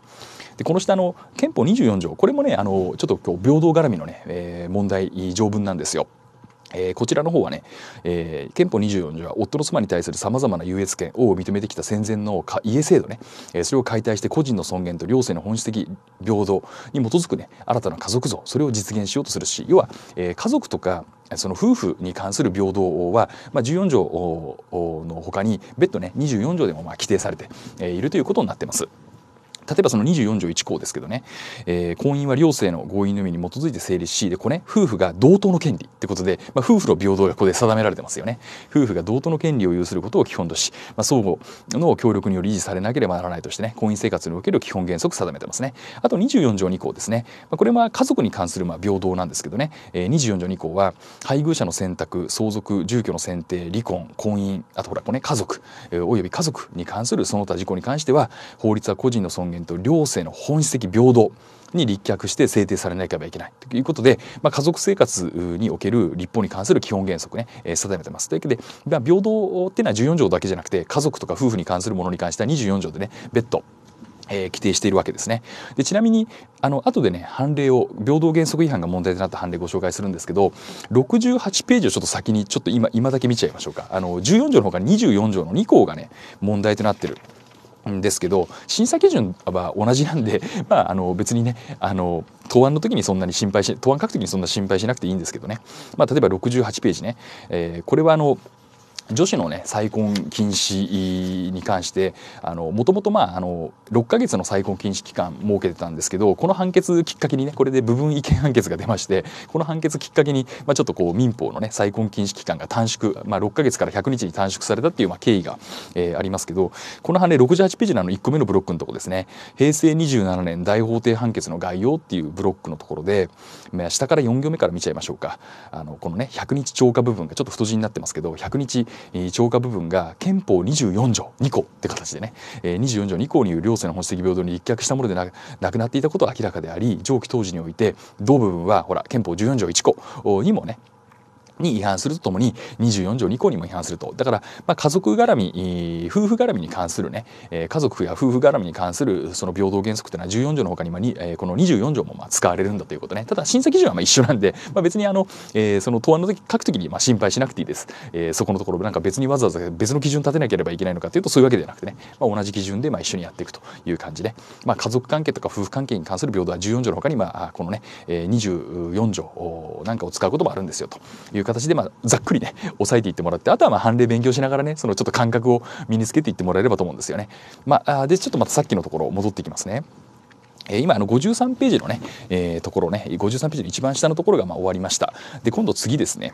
でこの下の憲法24条これもねあのちょっと今日平等絡みのね、えーえー、問題条文なんですよ。えー、こちらの方はね、えー、憲法24条は夫の妻に対するさまざまな優越権を認めてきた戦前の家制度ね、えー、それを解体して個人の尊厳と両性の本質的平等に基づくね新たな家族像それを実現しようとするし要は、えー、家族とかその夫婦に関する平等は、まあ、14条のほかに別途ね24条でもまあ規定されているということになってます。例えばその24条1項ですけどね、えー、婚姻は両性の合意の意味に基づいて成立しでこれ、ね、夫婦が同等の権利ってことで、まあ、夫婦の平等がここで定められてますよね夫婦が同等の権利を有することを基本とし、まあ、相互の協力により維持されなければならないとしてね婚姻生活における基本原則定めてますねあと24条2項ですね、まあ、これは家族に関するまあ平等なんですけどね、えー、24条2項は配偶者の選択相続住居の選定離婚婚姻あとほらこれ、ね、家族、えー、および家族に関するその他事項に関しては法律は個人の尊厳元と両性の本質的平等に立脚して制定されなければいけないということで、まあ、家族生活における立法に関する基本原則ね、えー、定めてます。というわけで、まあ、平等っていうのは14条だけじゃなくて家族とか夫婦に関するものに関しては24条でね別途えー、規定しているわけですね。でちなみにあの後でね判例を平等原則違反が問題となった判例ご紹介するんですけど68ページをちょっと先にちょっと今今だけ見ちゃいましょうかあの14条のほかに24条の2項がね問題となってるですけど審査基準は同じなんで、まあ、あの別にねあの答案の時にそんなに心配し答案書く時にそんな心配しなくていいんですけどね、まあ、例えば68ページね、えー、これはあの女子のね再婚禁止に関してもともとまああの6ヶ月の再婚禁止期間設けてたんですけどこの判決きっかけにねこれで部分違憲判決が出ましてこの判決きっかけに、まあ、ちょっとこう民法のね再婚禁止期間が短縮、まあ、6ヶ月から100日に短縮されたっていう、まあ、経緯が、えー、ありますけどこの判例68ページの1個目のブロックのとこですね平成27年大法廷判決の概要っていうブロックのところで、まあ、下から4行目から見ちゃいましょうかあのこのね100日超過部分がちょっと太字になってますけど100日超過部分が憲法24条2項って形でね24条2項による両性の本質的平等に立脚したものでなくなっていたことは明らかであり上記当時において同部分はほら憲法14条1項にもねに違反するとともに24条2項にも違反するとだから、まあ、家族絡み夫婦絡みに関するね、え家族や夫婦絡みに関するその平等原則というのは14条のほかに、まあにえこの24条もまあ使われるんだということねただ審査基準はまあ一緒なんで、まあ、別にあの、えー、その答案の時書くときにまあ心配しなくていいです、えー、そこのところなんか別にわざわざ別の基準立てなければいけないのかというとそういうわけではなくてね、まあ、同じ基準でまあ一緒にやっていくという感じで、まあ、家族関係とか夫婦関係に関する平等は14条のほかにまあこのね24条なんかを使うこともあるんですよという形で、まあ、ざっくりね押さえていってもらってあとはまあ判例勉強しながらねそのちょっと感覚を身につけていってもらえればと思うんですよね。まあ、でちょっとまたさっきのところ戻っていきますね。え今あの53ページのね、えー、ところね53ページの一番下のところがま終わりました。で今度次ですね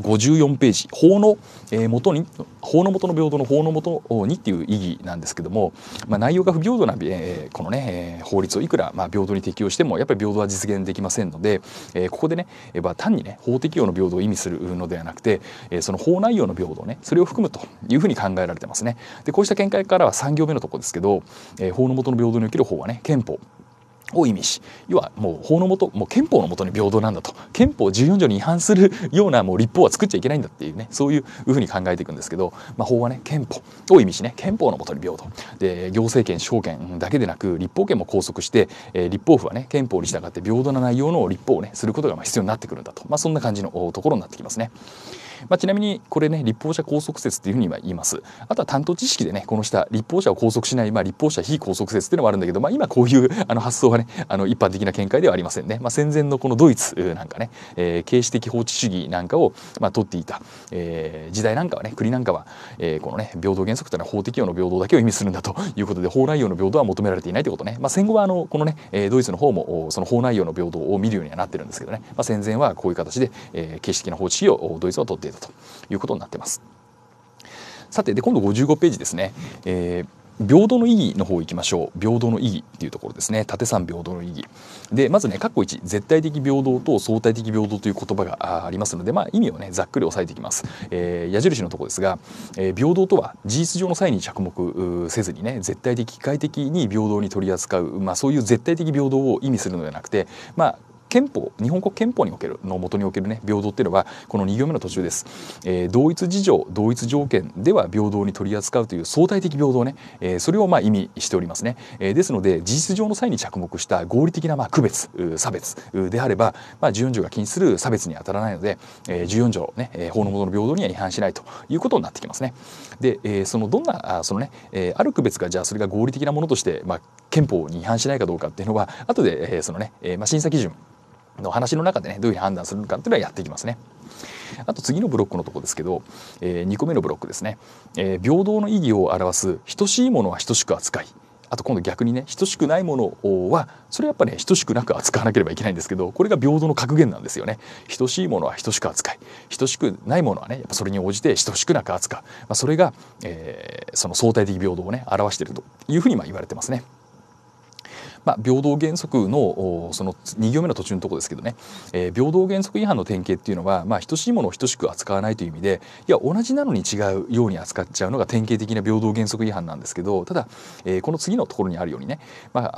54ページ「法の、えー、元に法の元の平等の法の元に」っていう意義なんですけども、まあ、内容が不平等な、えー、このね、えー、法律をいくら、まあ、平等に適用してもやっぱり平等は実現できませんので、えー、ここでね、えー、まあ、単にね法適用の平等を意味するのではなくて、えー、その法内容の平等ねそれを含むというふうに考えられてますね。でこうした見解からは3行目のとこですけど、えー、法の元の平等における法はね憲法を意味し要はもう法のもともう憲法のもとに平等なんだと憲法14条に違反するようなもう立法は作っちゃいけないんだっていうねそういうふうに考えていくんですけど、まあ、法はね憲法を意味しね憲法のもとに平等で行政権証権だけでなく立法権も拘束して、えー、立法府はね憲法に従って平等な内容の立法をねすることがま必要になってくるんだと、まあ、そんな感じのところになってきますね。まあ、ちなみにこれね立法者拘束説っていうふうに今言いますあとは担当知識でねこの下立法者を拘束しない、まあ、立法者非拘束説っていうのもあるんだけど、まあ、今こういうあの発想はねあの一般的な見解ではありませんね、まあ、戦前のこのドイツなんかね、えー、形式的法治主義なんかを、まあ、取っていた、えー、時代なんかはね国なんかは、えー、このね平等原則というのは法適用の平等だけを意味するんだということで法内容の平等は求められていないということね、まあ、戦後はあのこのねドイツの方もその法内容の平等を見るようにはなってるんですけどね、まあ、戦前はこういう形で、えー、形式的な法治主義をドイツは取って定だということになってます。さてで今度55ページですね、えー平等の意義の方行きましょう平等の意義っていうところですね縦三平等の意義でまずね括弧1絶対的平等と相対的平等という言葉がありますのでまあ意味をねざっくり押さえていきます、えー、矢印のところですが、えー、平等とは事実上の際に着目せずにね絶対的機械的に平等に取り扱うまあそういう絶対的平等を意味するのではなくてまあ憲法日本国憲法におけるのもとにおける、ね、平等っていうのはこの2行目の途中です、えー、同一事情同一条件では平等に取り扱うという相対的平等ね、えー、それをまあ意味しておりますね、えー、ですので事実上の際に着目した合理的なまあ区別差別であれば、まあ、14条が禁止する差別に当たらないので、えー、14条、ね、法のとの平等には違反しないということになってきますねで、えー、そのどんなそのね、えー、ある区別がじゃあそれが合理的なものとして、まあ、憲法に違反しないかどうかっていうのは後で、えー、そのね、えー、まあ審査基準の話の中でねどういうふうに判断するのかっていうのはやっていきますね。あと次のブロックのとこですけど、えー、2個目のブロックですね、えー、平等の意義を表す等しいものは等しく扱いあと今度逆にね等しくないものはそれはやっぱね等しくなく扱わなければいけないんですけどこれが平等の格言なんですよね等しいものは等しく扱い等しくないものはねやっぱそれに応じて等しくなく扱う、まあ、それが、えー、その相対的平等をね表しているというふうにまあ言われてますね。まあ、平等原則のその2行目の途中のところですけどね、えー、平等原則違反の典型っていうのは、まあ、等しいものを等しく扱わないという意味でいや同じなのに違うように扱っちゃうのが典型的な平等原則違反なんですけどただ、えー、この次のところにあるようにね、ま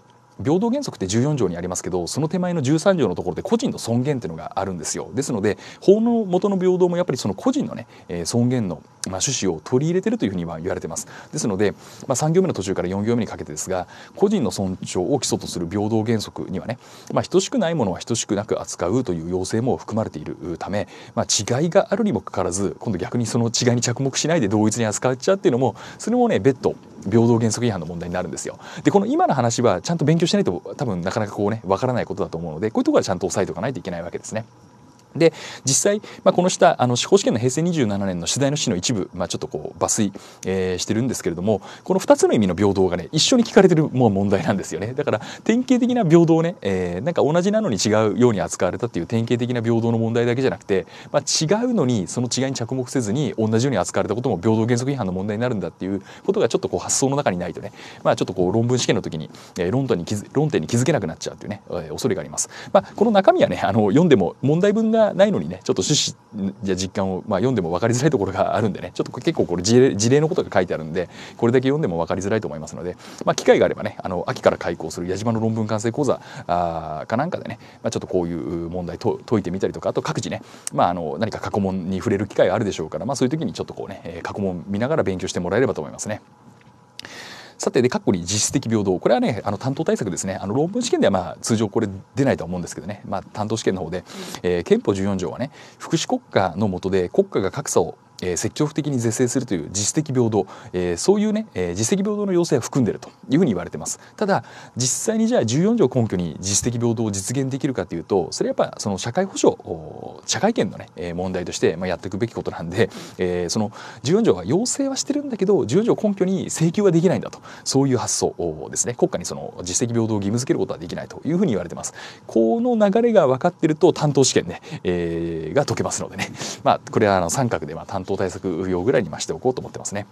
あ平等原則って14条にありますけどその手前の13条のところで個人の尊厳っていうのがあるんですよですので法の元の平等もやっぱりその個人のね、えー、尊厳の、まあ、趣旨を取り入れてるというふうには言われてますですので、まあ、3行目の途中から4行目にかけてですが個人の尊重を基礎とする平等原則にはね、まあ、等しくないものは等しくなく扱うという要請も含まれているため、まあ、違いがあるにもかかわらず今度逆にその違いに着目しないで同一に扱っちゃうっていうのもそれもね別途平等原則違反の問題になるんですよ。でこの今の話はちゃんと勉強しないと多分なかなかこうねわからないことだと思うのでこういうところはちゃんと押さえておかないといけないわけですね。で実際、まあ、この下あの司法試験の平成27年の取材の市の一部、まあ、ちょっとこう抜粋、えー、してるんですけれどもこの2つの意味の平等がね一緒に聞かれてるもう問題なんですよねだから典型的な平等ね、えー、なんか同じなのに違うように扱われたっていう典型的な平等の問題だけじゃなくて、まあ、違うのにその違いに着目せずに同じように扱われたことも平等原則違反の問題になるんだっていうことがちょっとこう発想の中にないとね、まあ、ちょっとこう論文試験の時に、えー、論点に気づ論点に気づけなくなっちゃうっていうね、えー、恐れがあります。まあ、この中身はねあの読んでも問題文ががないのにねちょっと趣旨や実感を、まあ、読んでも分かりづらいところがあるんでねちょっと結構これ事例事例のことが書いてあるんでこれだけ読んでも分かりづらいと思いますので、まあ、機会があればねあの秋から開講する矢島の論文完成講座あかなんかでね、まあ、ちょっとこういう問題と解いてみたりとかあと各自ね、まあ、あの何か過去問に触れる機会があるでしょうから、まあ、そういう時にちょっとこうね過去問見ながら勉強してもらえればと思いますね。さてで過去に実質的平等これはねあの担当対策ですねあの論文試験ではまあ通常これ出ないと思うんですけどね、まあ、担当試験の方で、えー、憲法14条はね福祉国家の下で国家が格差をえー、積極的に是正するという実質的平等、えー、そういうね、えー、実質的平等の要請を含んでるというふうに言われてますただ実際にじゃあ14条根拠に実質的平等を実現できるかというとそれはやっぱその社会保障社会権のね、えー、問題として、まあ、やっていくべきことなんで、えー、その14条は要請はしてるんだけど14条根拠に請求はできないんだとそういう発想ですね国家にその実績平等を義務付けることはできないというふうに言われてますこの流れが分かってると担当試験ね、えー、が解けますのでねまあこれはあの三角でまあ担当対策用ぐらいに増しておこうと思ってますね。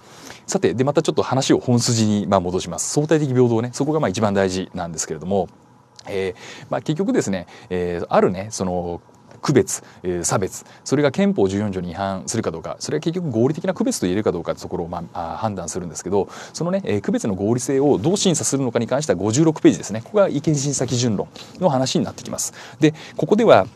さてでまたちょっと話を本筋にま戻します相対的平等ねそこがまあ一番大事なんですけれども、えー、まあ、結局ですね、えー、あるねその区別、えー、差別それが憲法14条に違反するかどうかそれは結局合理的な区別と言えるかどうかというところを、まあ、判断するんですけどそのね、えー、区別の合理性をどう審査するのかに関しては56ページですねここが意見審査基準論の話になってきます。でここでは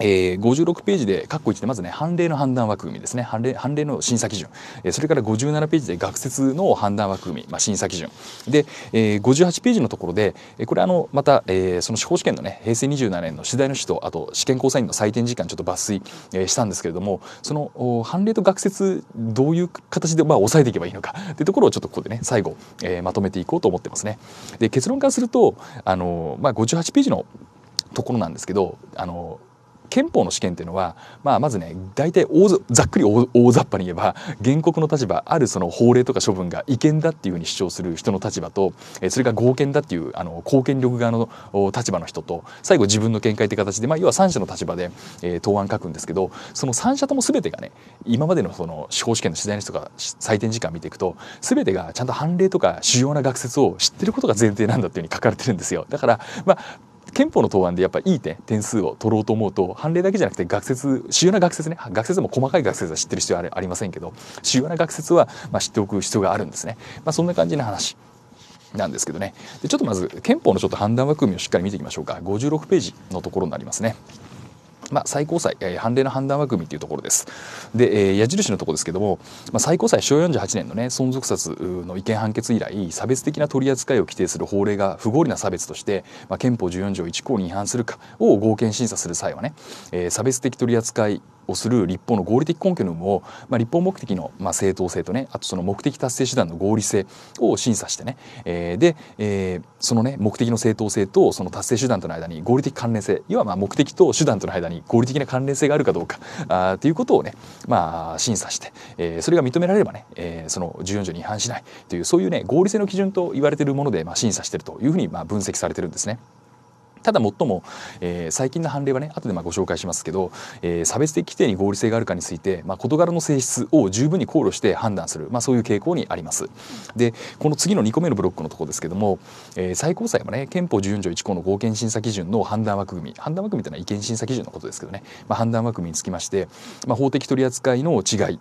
えー、56ページで括弧1でまずね判例の判断枠組みですね判例判例の審査基準、えー、それから57ページで学説の判断枠組み、まあ、審査基準で、えー、58ページのところで、えこれあのまた、えー、その司法試験のね平成27年の取材の主とあと試験交際員の採点時間ちょっと抜粋、えー、したんですけれどもその判例と学説どういう形で、まあ、抑えていけばいいのかというところをちょっとここでね最後、えー、まとめていこうと思ってますね。で結論からするとあの、まあ、58ページのところなんですけどあの憲法の試験っていうのは、まあ、まずね大体大ざっくり大大雑把に言えば原告の立場あるその法令とか処分が違憲だっていうふうに主張する人の立場と、えそれが合憲だっていうあの公権力側の立場の人と最後自分の見解って形で、まあ、要は3者の立場で、え答案書くんですけどその3者とも全てがね今までのその司法試験の取材の人が採点時間見ていくと全てがちゃんと判例とか主要な学説を知ってることが前提なんだっていうふうに書かれてるんですよ。だから、まあ、憲法の答案でやっぱいい点、点数を取ろうと思うと判例だけじゃなくて学説主要な学説ね学説も細かい学説は知ってる必要はありませんけど主要な学説はま知っておく必要があるんですね、まあ、そんな感じの話なんですけどねでちょっとまず憲法のちょっと判断枠組みをしっかり見ていきましょうか56ページのところになりますね。まあ、最高裁、えー、判例の判断枠組みというところです。で、えー、矢印のところですけども、まあ、最高裁昭和48年のね、存続殺の違憲判決以来、差別的な取り扱いを規定する法令が不合理な差別として、まあ、憲法14条1項に違反するかを合憲審査する際はね、えー、差別的取り扱いをする立法の合理的根拠の有無を、まあ、立法目的の、まあ、正当性とねあとその目的達成手段の合理性を審査してね、えー、で、えー、そのね目的の正当性とその達成手段との間に合理的関連性要はまあ目的と手段との間に合理的な関連性があるかどうかとっていうことをね、まあ、審査して、えー、それが認められればね、えー、その14条に違反しないというそういうね合理性の基準と言われているもので、まあ、審査しているというふうにまあ分析されてるんですね。ただ、最も、えー、最近の判例はね後でまあご紹介しますけど、えー、差別的規定に合理性があるかについて、まあ、事柄の性質を十分に考慮して判断する、まあ、そういう傾向にあります。でこの次の2個目のブロックのところですけども、えー、最高裁もね憲法14条1項の合憲審査基準の判断枠組み判断枠組みというのは違憲審査基準のことですけどね、まあ、判断枠組みにつきまして、まあ、法的取り扱いの違い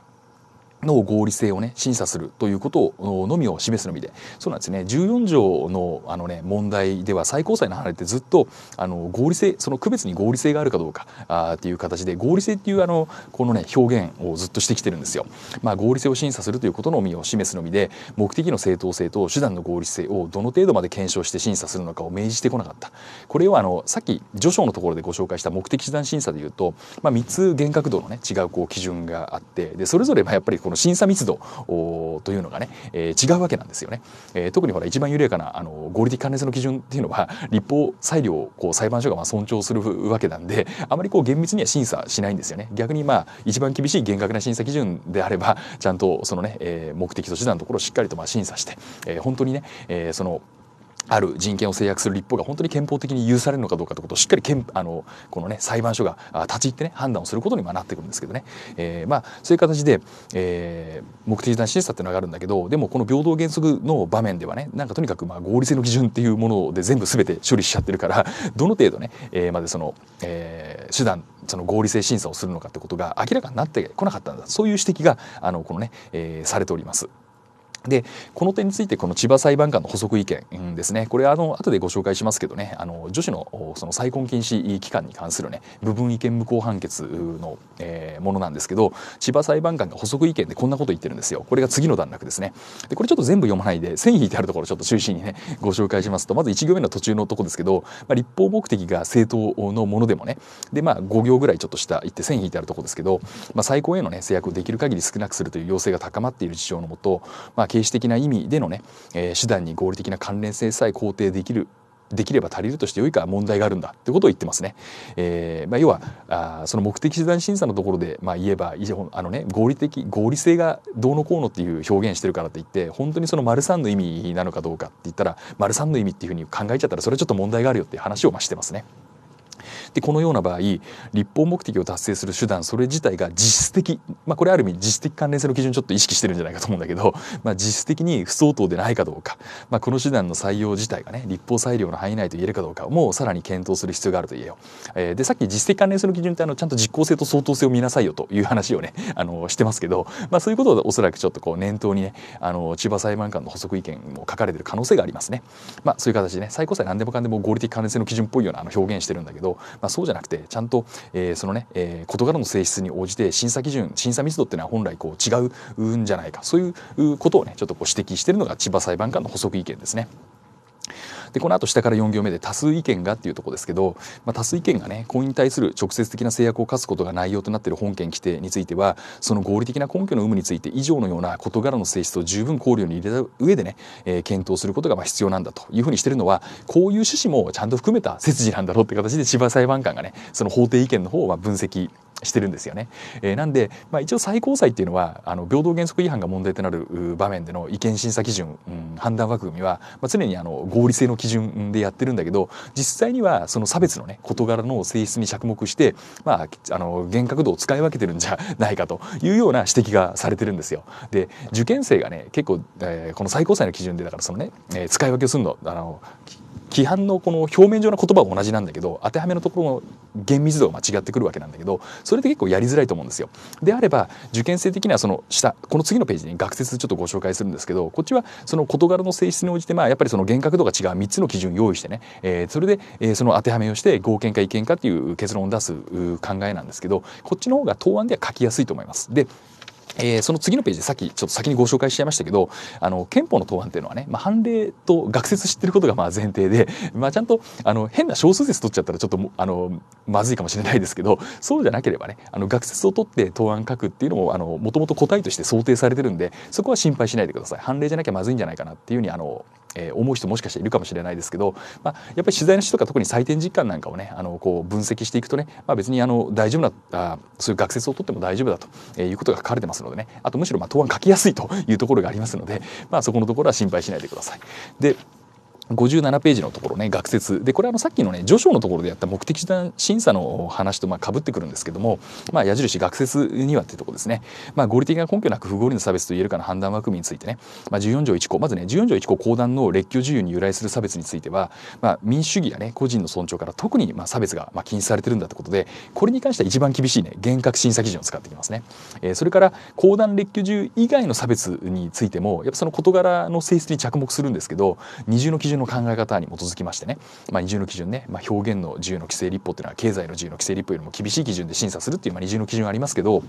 の合理性をね審査するということをのみを示すのみでそうなんですね14条のあの、ね、問題では最高裁の判例ってずっとあの合理性その区別に合理性があるかどうかあっていう形で合理性っていうあのこのね表現をずっとしてきてるんですよ。まあ、合理性を審査するということのみを示すのみで目的の正当性と手段の合理性をどの程度まで検証して審査するのかを明示してこなかったこれはあのさっき序章のところでご紹介した目的手段審査でいうと、まあ、3つ厳格度のね違うこう基準があってでそれぞれまあやっぱりこの審査密度というのがね、えー、違うわけなんですよね。えー、特にほら一番緩やかなあの合理的関連性の基準っていうのは立法裁量をこう裁判所がまあ尊重するわけなんであまりこう厳密には審査しないんですよね。逆にまあ一番厳しい厳格な審査基準であればちゃんとそのね、えー、目的と手段のところをしっかりとまあ審査して、えー、本当にね、えー、そのある人権を制約する立法が本当に憲法的に許されるのかどうかということをしっかり憲あのこの、ね、裁判所が立ち入って、ね、判断をすることになってくるんですけどね、えーまあ、そういう形で、えー、目的の審査っていうのがあるんだけどでもこの平等原則の場面ではねなんかとにかくまあ合理性の基準っていうもので全部全て処理しちゃってるから どの程度ね、えー、までその、えー、手段その合理性審査をするのかってことが明らかになってこなかったんだそういう指摘があのこのね、えー、されております。でこの点についてこの千葉裁判官の補足意見ですねこれあの後でご紹介しますけどねあの女子のその再婚禁止期間に関するね部分意見無効判決の、えー、ものなんですけど千葉裁判官が補足意見でこんなこと言ってるんですよこれが次の段落ですねでこれちょっと全部読まないで線引いてあるところちょっと中心にねご紹介しますとまず1行目の途中のとこですけど、まあ、立法目的が政党のものでもねでまあ5行ぐらいちょっとした言って線引いてあるところですけど、まあ、最高へのね制約をできる限り少なくするという要請が高まっている事情のもと、まあ形式的な意味でのね、えー、手段に合理的な関連性さえ肯定できるできれば足りるとしてよいか問題があるんだってことを言ってますね。えーまあ、要はあその目的手段審査のところで、まあ、言えば以あの、ね、合理的合理性がどうのこうのっていう表現してるからと言って本当にその丸三の意味なのかどうかって言ったら丸三の意味っていうふうに考えちゃったらそれはちょっと問題があるよっていう話をましてますね。でこのような場合立法目的を達成する手段それ自体が実質的、まあ、これある意味実質的関連性の基準ちょっと意識してるんじゃないかと思うんだけど、まあ、実質的に不相当でないかどうか、まあ、この手段の採用自体がね立法裁量の範囲内と言えるかどうかもうさらに検討する必要があると言えよ。えー、でさっき実質的関連性の基準ってあのちゃんと実効性と相当性を見なさいよという話をねあのしてますけど、まあ、そういうことをおそらくちょっとこう念頭にねあの千葉裁判官の補足意見も書かれてる可能性がありますね。まあ、そういう形でね最高裁何でもかんでも合理的関連性の基準っぽいようなあの表現してるんだけど、まあ、そうじゃなくてちゃんと、えー、そのね、えー、事柄の性質に応じて審査基準審査密度っていうのは本来こう違うんじゃないかそういうことをねちょっとこう指摘してるのが千葉裁判官の補足意見ですね。でこの後下から4行目で多数意見がっていうとこですけど、まあ、多数意見がね婚姻に対する直接的な制約を課すことが内容となっている本件規定についてはその合理的な根拠の有無について以上のような事柄の性質を十分考慮に入れた上でね、えー、検討することがまあ必要なんだというふうにしてるのはこういう趣旨もちゃんと含めた切事なんだろうって形で千葉裁判官がねその法定意見の方を分析してるんですよね。えー、なんで、まあ、一応最高裁っていうのはあの平等原則違反が問題となる場面での違憲審査基準、うん、判断枠組みは、まあ、常にあの合理性の基準でやってるんだけど実際にはその差別のね事柄の性質に着目して、まあ、あの厳格度を使い分けてるんじゃないかというような指摘がされてるんですよ。で受験生がね結構、えー、この最高裁の基準でだからそのね、えー、使い分けをするのあの規範のこの表面上の言葉は同じなんだけど当てはめのところの厳密度が間違ってくるわけなんだけどそれで結構やりづらいと思うんですよ。であれば受験生的にはその下この次のページに学説ちょっとご紹介するんですけどこっちはその事柄の性質に応じてまあやっぱりその厳格度が違う3つの基準用意してね、えー、それで、えー、その当てはめをして合憲か違憲かっていう結論を出す考えなんですけどこっちの方が答案では書きやすいと思います。でえー、その次のページでさっきちょっと先にご紹介しちゃいましたけどあの憲法の答案っていうのはね、まあ、判例と学説知ってることがまあ前提で、まあ、ちゃんとあの変な少数説取っちゃったらちょっとあのまずいかもしれないですけどそうじゃなければねあの学説を取って答案書くっていうのももともと答えとして想定されてるんでそこは心配しないでください判例じゃなきゃまずいんじゃないかなっていうふうにあのえー、思う人もしかしているかもしれないですけど、まあ、やっぱり取材の人とか特に採点実感なんかをねあのこう分析していくとね、まあ、別にあの大丈夫なあそういう学説を取っても大丈夫だと、えいうことが書かれてますのでねあとむしろまあ答案書きやすいというところがありますので、まあ、そこのところは心配しないでください。で57ページのところね学説でこれあのさっきのね序章のところでやった目的審査の話とまあ被ってくるんですけども、まあ、矢印学説にはっていうとこですね、まあ、合理的な根拠なく不合理な差別と言えるかの判断枠組みについてね、まあ、14条1項まずね14条1項公団の列挙自由に由来する差別については、まあ、民主主義やね個人の尊重から特にまあ差別がまあ禁止されてるんだってことでこれに関しては一番厳しいね厳格審査基準を使ってきますね、えー、それから公団列挙自由以外の差別についてもやっぱその事柄の性質に着目するんですけど二重の基準の考え方に基づきましてね、まあ、二重の基準ね、まあ、表現の自由の規制立法っていうのは経済の自由の規制立法よりも厳しい基準で審査するっていう、まあ、二重の基準がありますけど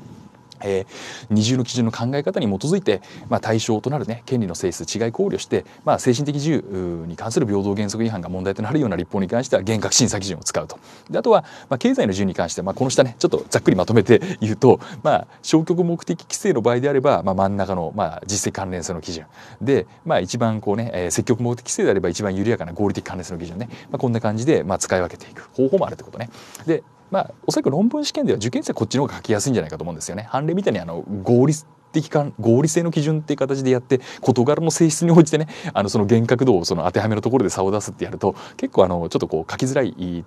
えー、二重の基準の考え方に基づいて、まあ、対象となる、ね、権利の性質違い考慮して、まあ、精神的自由に関する平等原則違反が問題となるような立法に関しては厳格審査基準を使うとであとは、まあ、経済の自由に関して、まあ、この下ねちょっとざっくりまとめて言うと、まあ、消極目的規制の場合であれば、まあ、真ん中の、まあ、実績関連性の基準で、まあ、一番こうね、えー、積極目的規制であれば一番緩やかな合理的関連性の基準ね、まあ、こんな感じで、まあ、使い分けていく方法もあるってことね。でまあ、おそらく論文試験では受験生こっちの方が書きやすいんじゃないかと思うんですよね。判例みたいにあの合理的か合理性の基準っていう形でやって事柄の性質に応じてねあのその幻覚度をその当てはめのところで差を出すってやると結構あのちょっとこう書きづらい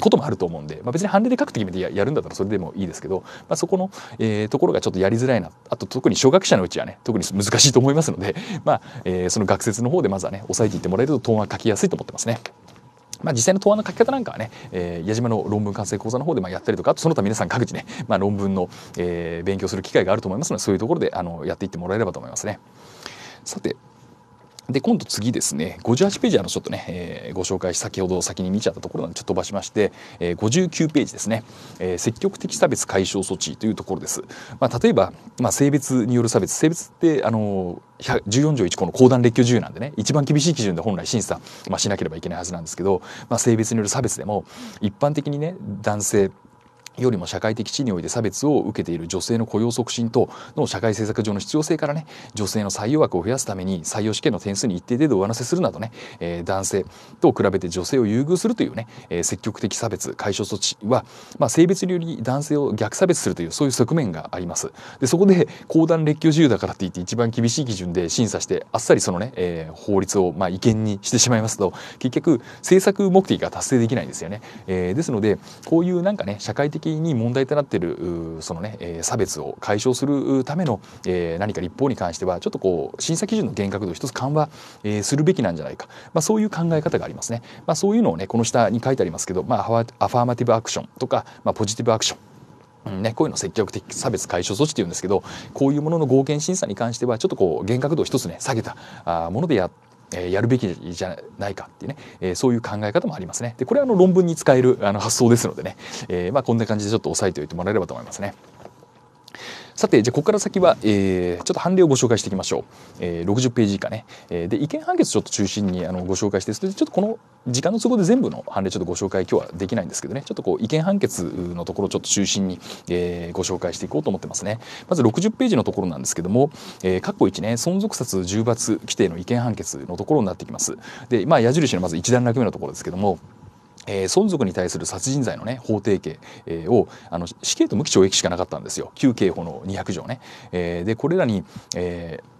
こともあると思うんで、まあ、別に判例で書くと決めてやるんだったらそれでもいいですけど、まあ、そこの、えー、ところがちょっとやりづらいなあと特に初学者のうちはね特に難しいと思いますので、まあえー、その学説の方でまずはね押さえていってもらえると答案書きやすいと思ってますね。まあ、実際の答案の書き方なんかはね、えー、矢島の論文完成講座の方でまあやったりとかその他皆さん各自ね、まあ、論文の、えー、勉強する機会があると思いますのでそういうところであのやっていってもらえればと思いますね。さてで、今度次ですね、58ページはのちょっとね、えー、ご紹介し、先ほど先に見ちゃったところなんでちょっと飛ばしまして、えー、59ページですね、えー、積極的差別解消措置というところです。まあ、例えば、まあ、性別による差別、性別って、あの14条1項の公団列挙自由なんでね一番厳しい基準で本来審査、まあ、しなければいけないはずなんですけど、まあ、性別による差別でも一般的にね男性よりも社会的地位において差別を受けている女性の雇用促進等の社会政策上の必要性からね女性の採用枠を増やすために採用試験の点数に一定程度上乗せするなどね、えー、男性と比べて女性を優遇するというね、えー、積極的差別解消措置は、まあ、性別により男性を逆差別するというそういう側面があります。でそこで公団列挙自由だからって言って一番厳しい基準で審査してあっさりそのね、えー、法律をまあ違憲にしてしまいますと結局政策目的が達成できないんですよね。えー、ですのでこういうなんかね社会的に問題となっているそのね、え差別を解消するための、え何か立法に関してはちょっとこう審査基準の厳格度を一つ緩和、えするべきなんじゃないか、まあ、そういう考え方がありますね。まあ、そういうのをねこの下に書いてありますけど、まあ、アファーマティブアクションとか、まあ、ポジティブアクションね、こういうの積極的差別解消措置っていうんですけどこういうものの合憲審査に関してはちょっとこう厳格度を一つね下げたものでやっえやるべきじゃないかっていうね、えそういう考え方もありますね。でこれはあの論文に使えるあの発想ですのでね、えまあ、こんな感じでちょっと押さえておいてもらえればと思いますね。さて、じゃあ、ここから先は、えー、ちょっと判例をご紹介していきましょう。えー、60ページ以下ね。えー、で、意見判決ちょっと中心にあのご紹介して、それでちょっとこの時間の都合で全部の判例ちょっとご紹介今日はできないんですけどねちょっとこう違憲判決のところをちょっと中心に、えー、ご紹介していこうと思ってますねまず60ページのところなんですけども「えー、括弧1ね存続殺重罰規定の違憲判決」のところになってきますでまあ矢印のまず1段落目のところですけどもえー、存続に対する殺人罪のね法定刑、えー、をあの死刑と無期懲役しかなかったんですよ旧刑法の200条ね、えー、でこれらに、えー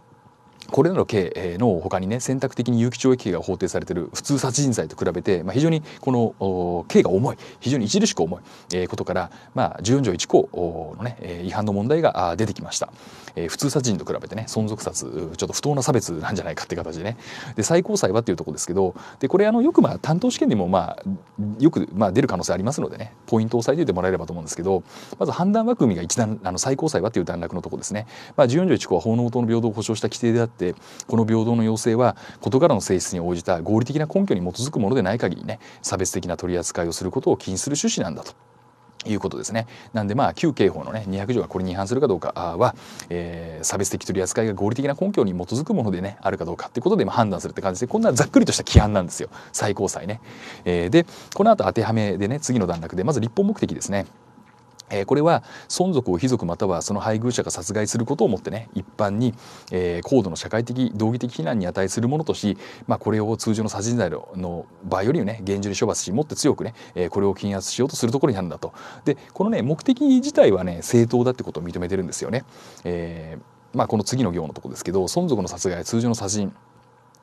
これらの刑のほかにね選択的に有期懲役刑が法定されている普通殺人罪と比べて、まあ、非常にこの刑が重い非常に著しく重い、えことから、まあ、14条1項の、ね、違反の問題が出てきました。えー、普通殺人と比べてね存続殺ちょっと不当な差別なんじゃないかって形でねで最高裁はっていうとこですけどでこれあのよくまあ担当試験でもまあよくまあ出る可能性ありますのでねポイントを押さえておいてもらえればと思うんですけどまず判断枠組みが一段あの最高裁はっていう段落のとこですね、まあ、14条1項は法の応答の平等を保障した規定であってこの平等の要請は事柄の性質に応じた合理的な根拠に基づくものでない限りね差別的な取り扱いをすることを禁止する趣旨なんだと。いうことですね。なんでまあ旧刑法のね200条がこれに違反するかどうかは、えー、差別的取り扱いが合理的な根拠に基づくものでねあるかどうかっていうことでま判断するって感じでこんなざっくりとした規範なんですよ最高裁ね。えー、でこの後当てはめでね次の段落でまず立法目的ですね。えー、これは尊族を卑族またはその配偶者が殺害することをもってね一般に、えー、高度の社会的道義的非難に値するものとし、まあ、これを通常の殺人罪の場合よりね厳重に処罰しもっと強くね、えー、これを禁圧しようとするところにあるんだとでこのね目的自体はね正当だってことを認めてるんですよね。えーまあ、この次の行のとこですけど尊族の殺害通常の殺人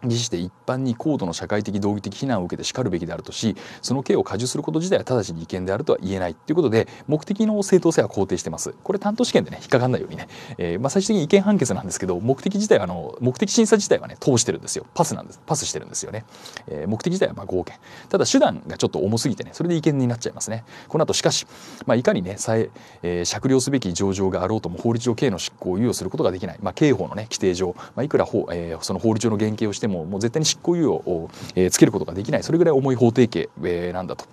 自して一般に高度の社会的道義的非難を受けてしかるべきであるとしその刑を過重すること自体は直ちに違憲であるとは言えないということで目的の正当性は肯定してますこれ担当試験でね引っかかんないようにね、えー、まあ、最終的に違憲判決なんですけど目的自体はあの目的審査自体はね通してるんですよパスなんですパスしてるんですよね、えー、目的自体はまあ合憲ただ手段がちょっと重すぎてねそれで違憲になっちゃいますねこの後しかし、まあ、いかにねさええー、酌量すべき上場があろうとも法律上刑の執行を猶予することができない、まあ、刑法のね規定上、まあ、いくら法、えその法律上の原型をしてもももう絶対に執行猶予をつけることができないそれぐらい重い法定刑なんだと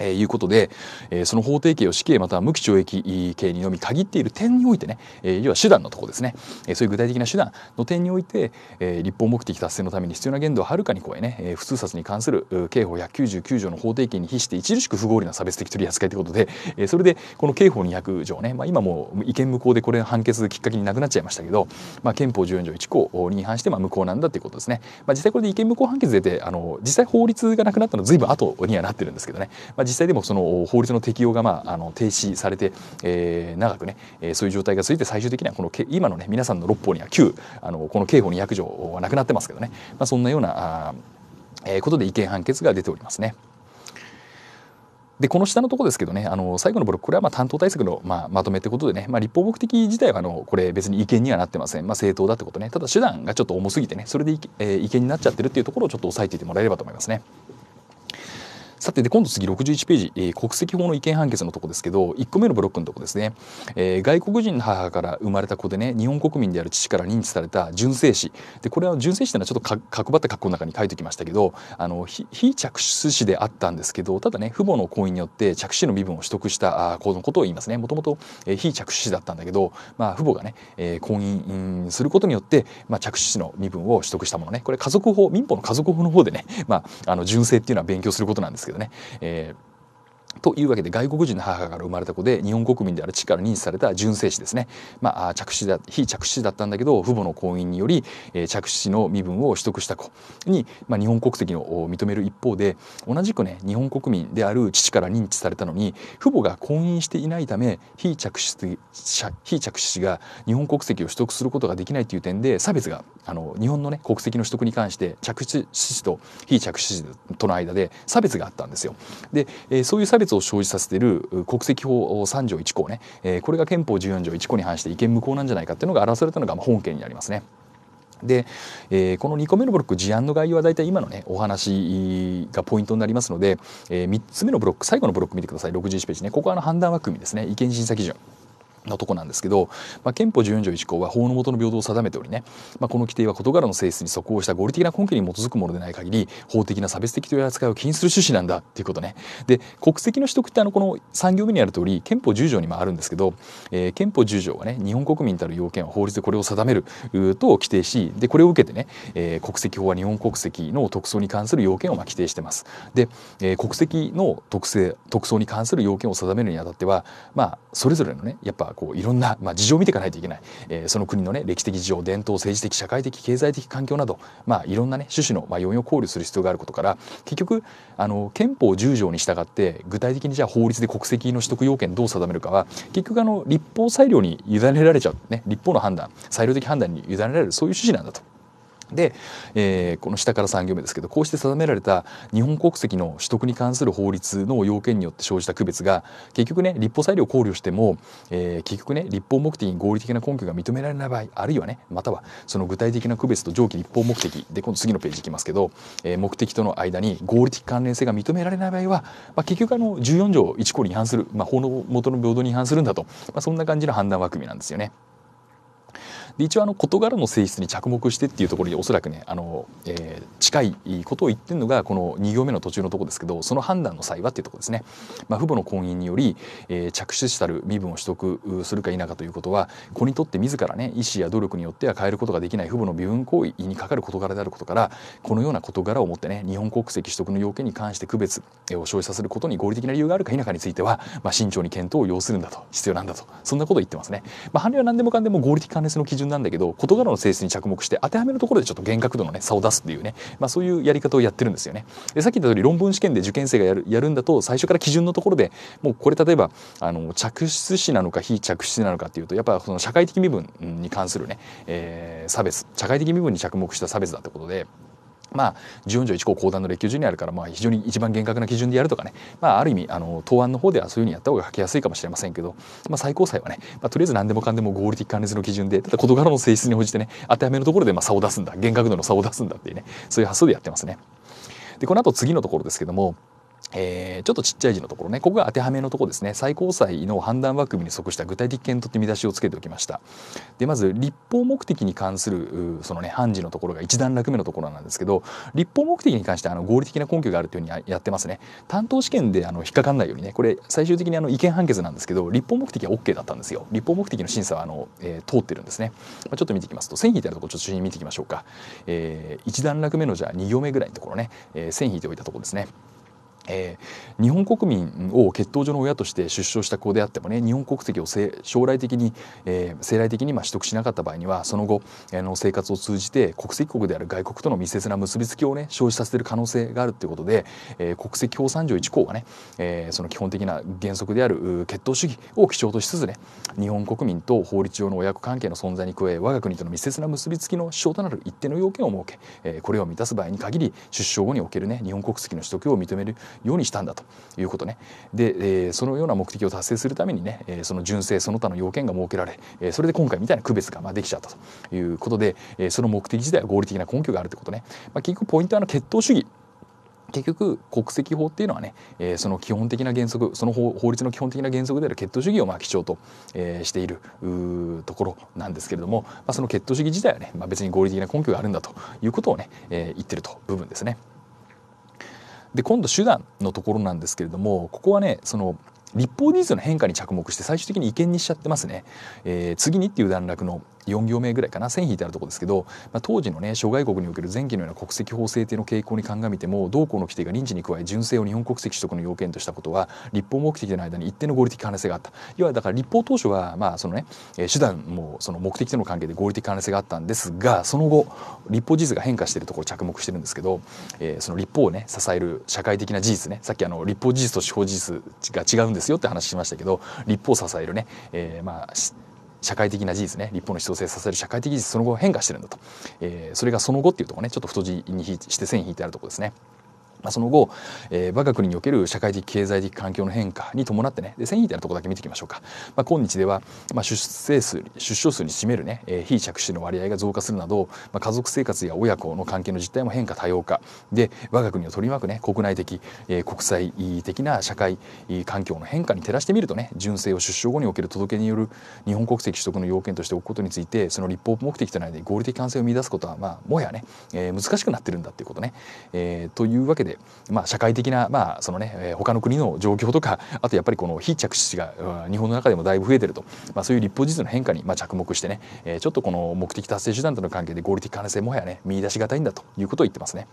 えー、いうことで、えー、その法定刑を死刑または無期懲役刑にのみ限っている点においてね、えー、要は手段のところですね、えー、そういう具体的な手段の点において、えー、立法目的達成のために必要な限度をはるかに超えね、えー、普通殺に関する刑法199条の法定刑に比して著しく不合理な差別的取り扱いということで、えー、それでこの刑法200条ね、まあ、今もう違憲無効でこれ判決きっかけになくなっちゃいましたけど、まあ、憲法14条1項に違反してまあ無効なんだということですね、まあ、実際これで違憲無効判決出てあの実際法律がなくなったの随分後にはなってるんですけどね、まあ実際でもその法律の適用が、まあ、あの停止されて、えー、長くね、えー、そういう状態が続いて最終的にはこの今のね皆さんの六法には旧あのこの刑法に約0条はなくなってますけどね、まあ、そんなようなあ、えー、ことで違憲判決が出ておりますね。でこの下のところですけどねあの最後のブロックこれはまあ担当対策の、まあ、まとめってことでね、まあ、立法目的自体はあのこれ別に違憲にはなってません、まあ、正当だってことねただ手段がちょっと重すぎてねそれでえ違憲、になっちゃってるっていうところをちょっと押さえていてもらえればと思いますね。さてで今度次61ページ、えー、国籍法の違憲判決のとこですけど1個目のブロックのとこですね、えー、外国人の母から生まれた子でね日本国民である父から認知された純正子でこれは純正子というのはちょっと角張った格好の中に書いてきましたけどあの非着手子であったんですけどただね父母の婚姻によって着手の身分を取得した子のことを言いますねもともと非着手子だったんだけど、まあ、父母がね、えー、婚姻することによって、まあ、着手子の身分を取得したものねこれ家族法民法の家族法の方でね、まあ、あの純正っていうのは勉強することなんですけどね、えーというわけで外国人の母から生まれた子で日本国民である父から認知された純正子ですね、まあ、着子だ非着子だったんだけど父母の婚姻により、えー、着子の身分を取得した子に、まあ、日本国籍を認める一方で同じくね日本国民である父から認知されたのに父母が婚姻していないため非着子非着子が日本国籍を取得することができないという点で差別があの日本の、ね、国籍の取得に関して着子と非着子との間で差別があったんですよ。で、えー、そういう差別を生じさせている国籍法3条1項ね、えー、これが憲法14条1項に反して違憲無効なんじゃないかっていうのが表されたのが本件になりますね。で、えー、この2個目のブロック事案の概要は大体今のねお話がポイントになりますので、えー、3つ目のブロック最後のブロック見てください61ページねここはあの判断枠組みですね意見審査基準のとこなんですけど、まあ、憲法14条1項は法の下の平等を定めておりね、まあ、この規定は事柄の性質に即応した合理的な根拠に基づくものでない限り法的な差別的という扱いを禁止する趣旨なんだっていうことね。で国籍の取得ってあのこの3行目にある通り憲法10条にもあるんですけど、えー、憲法10条はね日本国民たる要件は法律でこれを定めると規定しでこれを受けてね、えー、国籍法は日本国籍の特措に関する要件をまあ規定してます。で、えー、国籍の特性特措に関する要件を定めるにあたってはまあそれぞれのねやっぱこういろんな、まあ、事情を見ていかないといけない、えー、その国の、ね、歴史的事情伝統政治的社会的経済的環境など、まあ、いろんな、ね、種々の、まあ、要因を考慮する必要があることから結局あの憲法10条に従って具体的にじゃあ法律で国籍の取得要件どう定めるかは結局あの立法裁量に委ねられちゃう、ね、立法の判断裁量的判断に委ねられるそういう趣旨なんだとで、えー、この下から3行目ですけどこうして定められた日本国籍の取得に関する法律の要件によって生じた区別が結局ね立法裁量を考慮しても、えー、結局ね立法目的に合理的な根拠が認められない場合あるいはねまたはその具体的な区別と上記立法目的で今度次のページいきますけど、えー、目的との間に合理的関連性が認められない場合は、まあ、結局あの14条1項に違反する、まあ、法の元の平等に違反するんだと、まあ、そんな感じの判断枠組みなんですよね。で一応あの事柄の性質に着目してっていうところにおそらくねあの、えー、近いことを言ってるのがこの2行目の途中のとこですけどその判断の際はっていうとこですね、まあ、父母の婚姻により、えー、着手したる身分を取得するか否かということは子にとって自らね意思や努力によっては変えることができない父母の身分行為にかかる事柄であることからこのような事柄をもってね日本国籍取得の要件に関して区別を生じさせることに合理的な理由があるか否かについては、まあ、慎重に検討を要するんだと必要なんだとそんなことを言ってますね。まあ、判例は何でもかんでも合理的関連性の基準準なんだけど事柄の性質に着目して当てはめるところでちょっと幻覚度の、ね、差を出すっていうね、まあ、そういうやり方をやってるんですよね。でさっき言った通り論文試験で受験生がやるやるんだと最初から基準のところでもうこれ例えばあの着出子なのか非着出なのかっていうとやっぱその社会的身分に関するね、えー、差別社会的身分に着目した差別だってことで。まあ、14条1項公団の列挙順にあるから、まあ、非常に一番厳格な基準でやるとかね、まあ、ある意味あの答案の方ではそういうふうにやった方が書きやすいかもしれませんけど、まあ、最高裁はね、まあ、とりあえず何でもかんでも合理的関連性の基準でただ事柄の性質に応じてね当てはめのところでまあ差を出すんだ厳格度の差を出すんだっていうねそういう発想でやってますね。でこの後次のところですけどもえー、ちょっとちっちゃい字のところねここが当てはめのところですね最高裁の判断枠組みに即した具体的検討って見出しをつけておきましたでまず立法目的に関するそのね判事のところが一段落目のところなんですけど立法目的に関してあの合理的な根拠があるというふうにやってますね担当試験であの引っかかんないようにねこれ最終的にあの違憲判決なんですけど立法目的は OK だったんですよ立法目的の審査はあの、えー、通ってるんですね、まあ、ちょっと見ていきますと線引いてあるところちょっと主に見ていきましょうか、えー、一段落目のじゃあ2行目ぐらいのところね、えー、線引いておいたところですねえー、日本国民を血統上の親として出生した子であってもね日本国籍を将来的に、えー、将来的にまあ取得しなかった場合にはその後、えー、の生活を通じて国籍国である外国との密接な結びつきをね生じさせてる可能性があるということで、えー、国籍法条1項はね、えー、その基本的な原則である血統主義を基調としつつね日本国民と法律上の親子関係の存在に加え我が国との密接な結びつきの主張となる一定の要件を設け、えー、これを満たす場合に限り出生後におけるね日本国籍の取得を認めるようにしたんだということねで、えー、そのような目的を達成するためにね、えー、その純正その他の要件が設けられ、えー、それで今回みたいな区別がまあできちゃったということで、えー、その目的自体は合理的な根拠があるということね、まあ、結局ポイントはの血統主義結局国籍法っていうのはね、えー、その基本的な原則その法律の基本的な原則である血統主義をまあ基調と、えー、しているところなんですけれども、まあ、その血統主義自体はね、まあ、別に合理的な根拠があるんだということをね、えー、言ってると部分ですね。で今度手段のところなんですけれどもここはねその立法ニーズの変化に着目して最終的に違憲にしちゃってますね、えー、次にっていう段落の4行目ぐらいかな線引いてあるとこですけど、まあ、当時のね諸外国における前期のような国籍法制定の傾向に鑑みても同行の規定が臨時に加え純正を日本国籍取得の要件としたことは立法目的の間に一定の合理的関連性があったいわゆるだから立法当初はまあそのね手段もその目的との関係で合理的関連性があったんですがその後立法事実が変化しているところ着目してるんですけど、えー、その立法をね支える社会的な事実ねさっきあの立法事実と司法事実が違うんですよって話しましたけど立法を支えるね、えー、まあ社会的な事実ね立法の思想性させる社会的事実その後変化してるんだと、えー、それがその後っていうとこねちょっと太字にして線引いてあるとこですね。その後、えー、我が国における社会的経済的環境の変化に伴ってねで繊維みたいなとこだけ見ていきましょうか、まあ、今日では、まあ、出生数出生数に占めるね、えー、非着手の割合が増加するなど、まあ、家族生活や親子の関係の実態も変化多様化で我が国を取り巻くね国内的、えー、国際的な社会環境の変化に照らしてみるとね純正を出生後における届けによる日本国籍取得の要件としておくことについてその立法目的となるで合理的完成を見出すことは、まあ、もはやね、えー、難しくなってるんだっていうことね、えー、というわけでで、まあ、社会的な、まあそのねえ他の国の状況とかあとやっぱりこの非着地が日本の中でもだいぶ増えてると、まあ、そういう立法実の変化に、まあ、着目してね、えー、ちょっとこの目的達成手段との関係で合理的可能性もはやね見出しがたいんだということを言ってますね。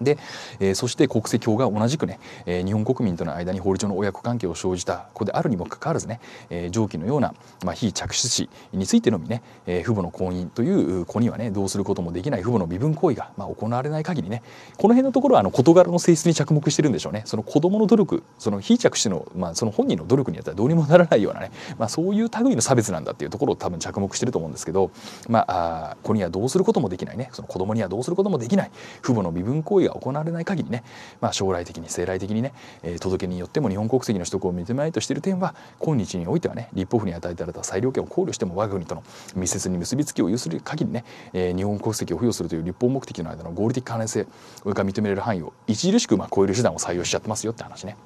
で、えー、そして国籍法が同じくね、えー、日本国民との間に法律上の親子関係を生じた子であるにもかかわらずね、えー、上記のような、まあ、非着手子についてのみね、えー、父母の婚姻という子にはねどうすることもできない父母の身分行為が、まあ、行われない限りねこの辺のところはあの事柄の性質に着目してるんでしょうねその子どもの努力その非着手の、まあ、その本人の努力にあったらどうにもならないようなね、まあ、そういう類の差別なんだっていうところを多分着目してると思うんですけど、まあ、あ子にはどうすることもできないねその子供にはどうすることもできない父母の身分行為が行われない限りね、まあ、将来的に生来的にね、えー、届けによっても日本国籍の取得を認めないとしている点は今日においてはね立法府に与えられた裁量権を考慮しても我が国との密接に結びつきを有する限りね、えー、日本国籍を付与するという立法目的の間の合理的関連性が認められる範囲を著しくまあ超える手段を採用しちゃってますよって話ね。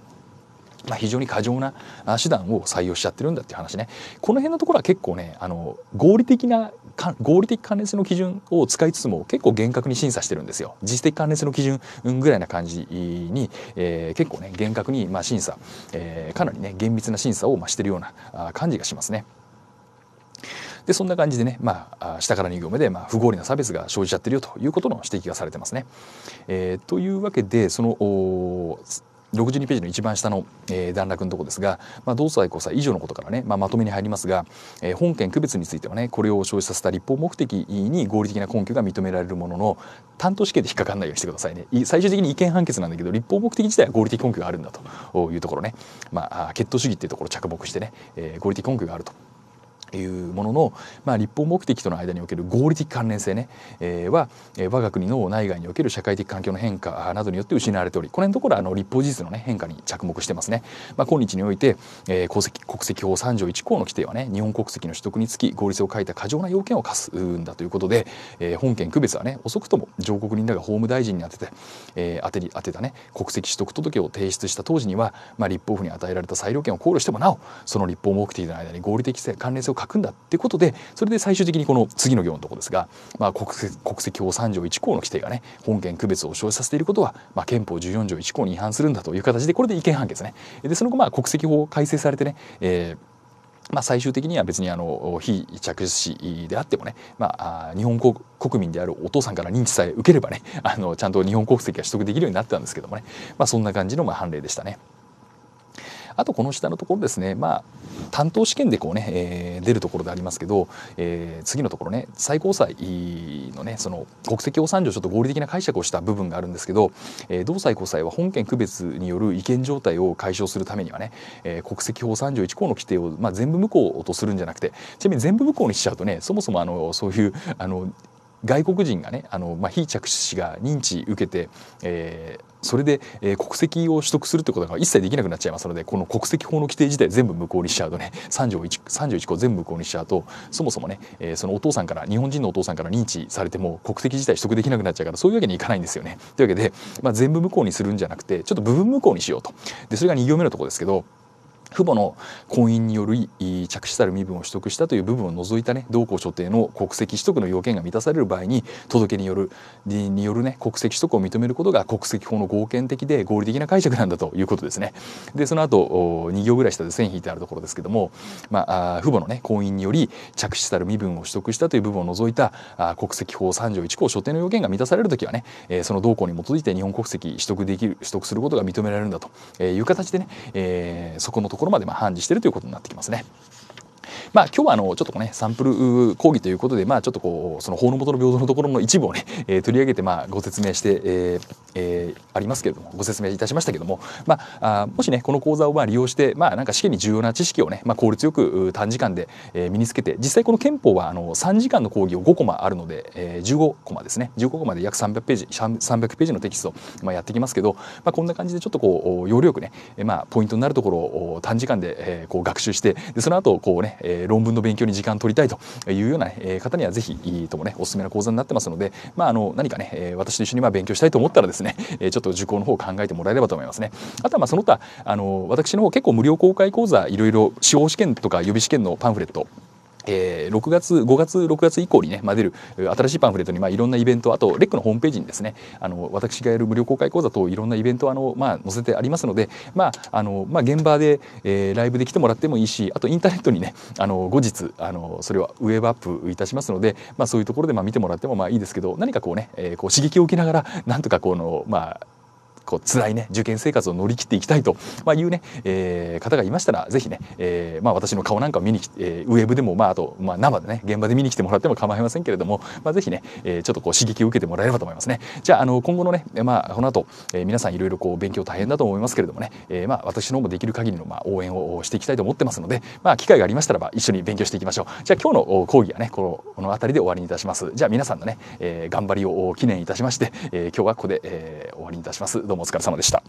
まあ、非常に過剰な手段を採用しちゃってるんだっていう話ねこの辺のところは結構ねあの合理的な合理的関連性の基準を使いつつも結構厳格に審査してるんですよ。実質的関連性の基準ぐらいな感じに、えー、結構ね厳格にまあ審査、えー、かなりね厳密な審査をまあしてるような感じがしますね。でそんな感じでね、まあ、下から2行目で、まあ、不合理な差別が生じちゃってるよということの指摘がされてますね。えー、というわけでその62ページの一番下の、えー、段落のとこですが、まあ、同妻交際以上のことからね、まあ、まとめに入りますが、えー、本件区別についてはねこれを生じさせた立法目的に合理的な根拠が認められるものの担当試験で引っかかんないようにしてくださいね最終的に違憲判決なんだけど立法目的自体は合理的根拠があるんだというところね、まあ、決闘主義っていうところを着目してね、えー、合理的根拠があるというものの、まあ、立法目的との間における合理的関連性ね、えー、は、えー、我が国の内外における社会的環境の変化などによって失われておりこれのところあの立法事実の、ね、変化に着目してますね、まあ、今日において、えー、国籍国籍法3条1項の規定はね日本国籍の取得につき合理性を欠いた過剰な要件を課すんだということで、えー、本件区別はね遅くとも上告人らが法務大臣に宛てて、えー、当て当てたね国籍取得届を提出した当時には、まあ、立法府に与えられた裁量権を考慮してもなおその立法目的との間に合理的性関連性を書くんだっていうことでそれで最終的にこの次の行のとこですが、まあ、国国籍法3条1項の規定がね本件区別を生じさせていることは、まあ、憲法14条1項に違反するんだという形でこれで違憲判決ね。でその後まあ国籍法改正されてね、えーまあ、最終的には別にあの非着子であってもね、まあ、日本国民であるお父さんから認知さえ受ければねあのちゃんと日本国籍が取得できるようになったんですけどもね、まあ、そんな感じのまあ判例でしたね。あとこの下のところですね、まあ、担当試験でこうね、えー、出るところでありますけど、えー、次のところね最高裁のねその国籍法3条ちょっと合理的な解釈をした部分があるんですけど、えー、同最高裁は本件区別による違憲状態を解消するためにはね、えー、国籍法3条1項の規定を、まあ、全部無効とするんじゃなくてちなみに全部無効にしちゃうとねそもそもあのそういうあの外国人がねあの、まあ、非着手が認知受けて、えー、それで、えー、国籍を取得するってことが一切できなくなっちゃいますのでこの国籍法の規定自体全部無効にしちゃうとね 31, 31個全部無効にしちゃうとそもそもね、えー、そのお父さんから日本人のお父さんから認知されても国籍自体取得できなくなっちゃうからそういうわけにいかないんですよね。というわけで、まあ、全部無効にするんじゃなくてちょっと部分無効にしようと。でそれが2行目のとこですけど父母の婚姻による着手たる身分を取得したという部分を除いたね同校所定の国籍取得の要件が満たされる場合に届けによるによるね国籍取得を認めることが国籍法の合憲的で合理的な解釈なんだということですね。でその後2行ぐらい下で線引いてあるところですけども、まあ、父母のね婚姻により着手たる身分を取得したという部分を除いた国籍法3条1項所定の要件が満たされる時はねその同校に基づいて日本国籍取得できる取得することが認められるんだという形でね、えー、そこのところまでまあ反示しているということになってきますね。まあ、今日はあのちょっとねサンプル講義ということで、まあ、ちょっとこうその法の元の平等のところの一部をね、えー、取り上げて、まあ、ご説明して、えーえー、ありますけれどもご説明いたしましたけども、まあ、あもしねこの講座をまあ利用して、まあ、なんか試験に重要な知識をね、まあ、効率よく短時間で、え身につけて実際この憲法はあの3時間の講義を5コマあるので、えー、15コマですね15コマで約300ページ300ページのテキストを、まあ、やってきますけど、まあ、こんな感じでちょっとこう要領よくね、まあ、ポイントになるところを短時間で、えこう学習してでその後こうねえー、論文の勉強に時間取りたいというようなえ方にはぜひともねおすすめの講座になってますので、まあ、あの何かねえ私と一緒にまあ勉強したいと思ったらですねえちょっと受講の方を考えてもらえればと思いますね。あとはまあその他あの私の方結構無料公開講座いろいろ司法試験とか予備試験のパンフレットえー、6月5月6月以降にね、まあ、出る新しいパンフレットに、まあ、いろんなイベントあとレックのホームページにですねあの私がやる無料公開講座といろんなイベントあの、まあ、載せてありますので、まああのまあ、現場で、えー、ライブで来てもらってもいいしあとインターネットにねあの後日あのそれはウェブアップいたしますので、まあ、そういうところで、まあ、見てもらってもまあいいですけど何かこうね、えー、こう刺激を受けながらなんとかこのまあこう辛いね受験生活を乗り切っていきたいというね、えー、方がいましたらぜひね、えー、まあ、私の顔なんかを見に来て、えー、ウェブでも、まあ、あと、まあ、生でね現場で見に来てもらっても構いませんけれども、まあ、ぜひね、えちょっとこう刺激を受けてもらえればと思いますねじゃああの今後のね、まあ、この後、え皆さんいろいろこう勉強大変だと思いますけれどもね、えまあ、私の方もできる限りの、ま応援をしていきたいと思ってますので、まあ、機会がありましたらば一緒に勉強していきましょうじゃあ今日の講義はねこのこの辺りで終わりにいたしますじゃあ皆さんのね、え頑張りを記念いたしまして、え今日はここで、え終わりにいたしますどうもうもお疲れ様でした。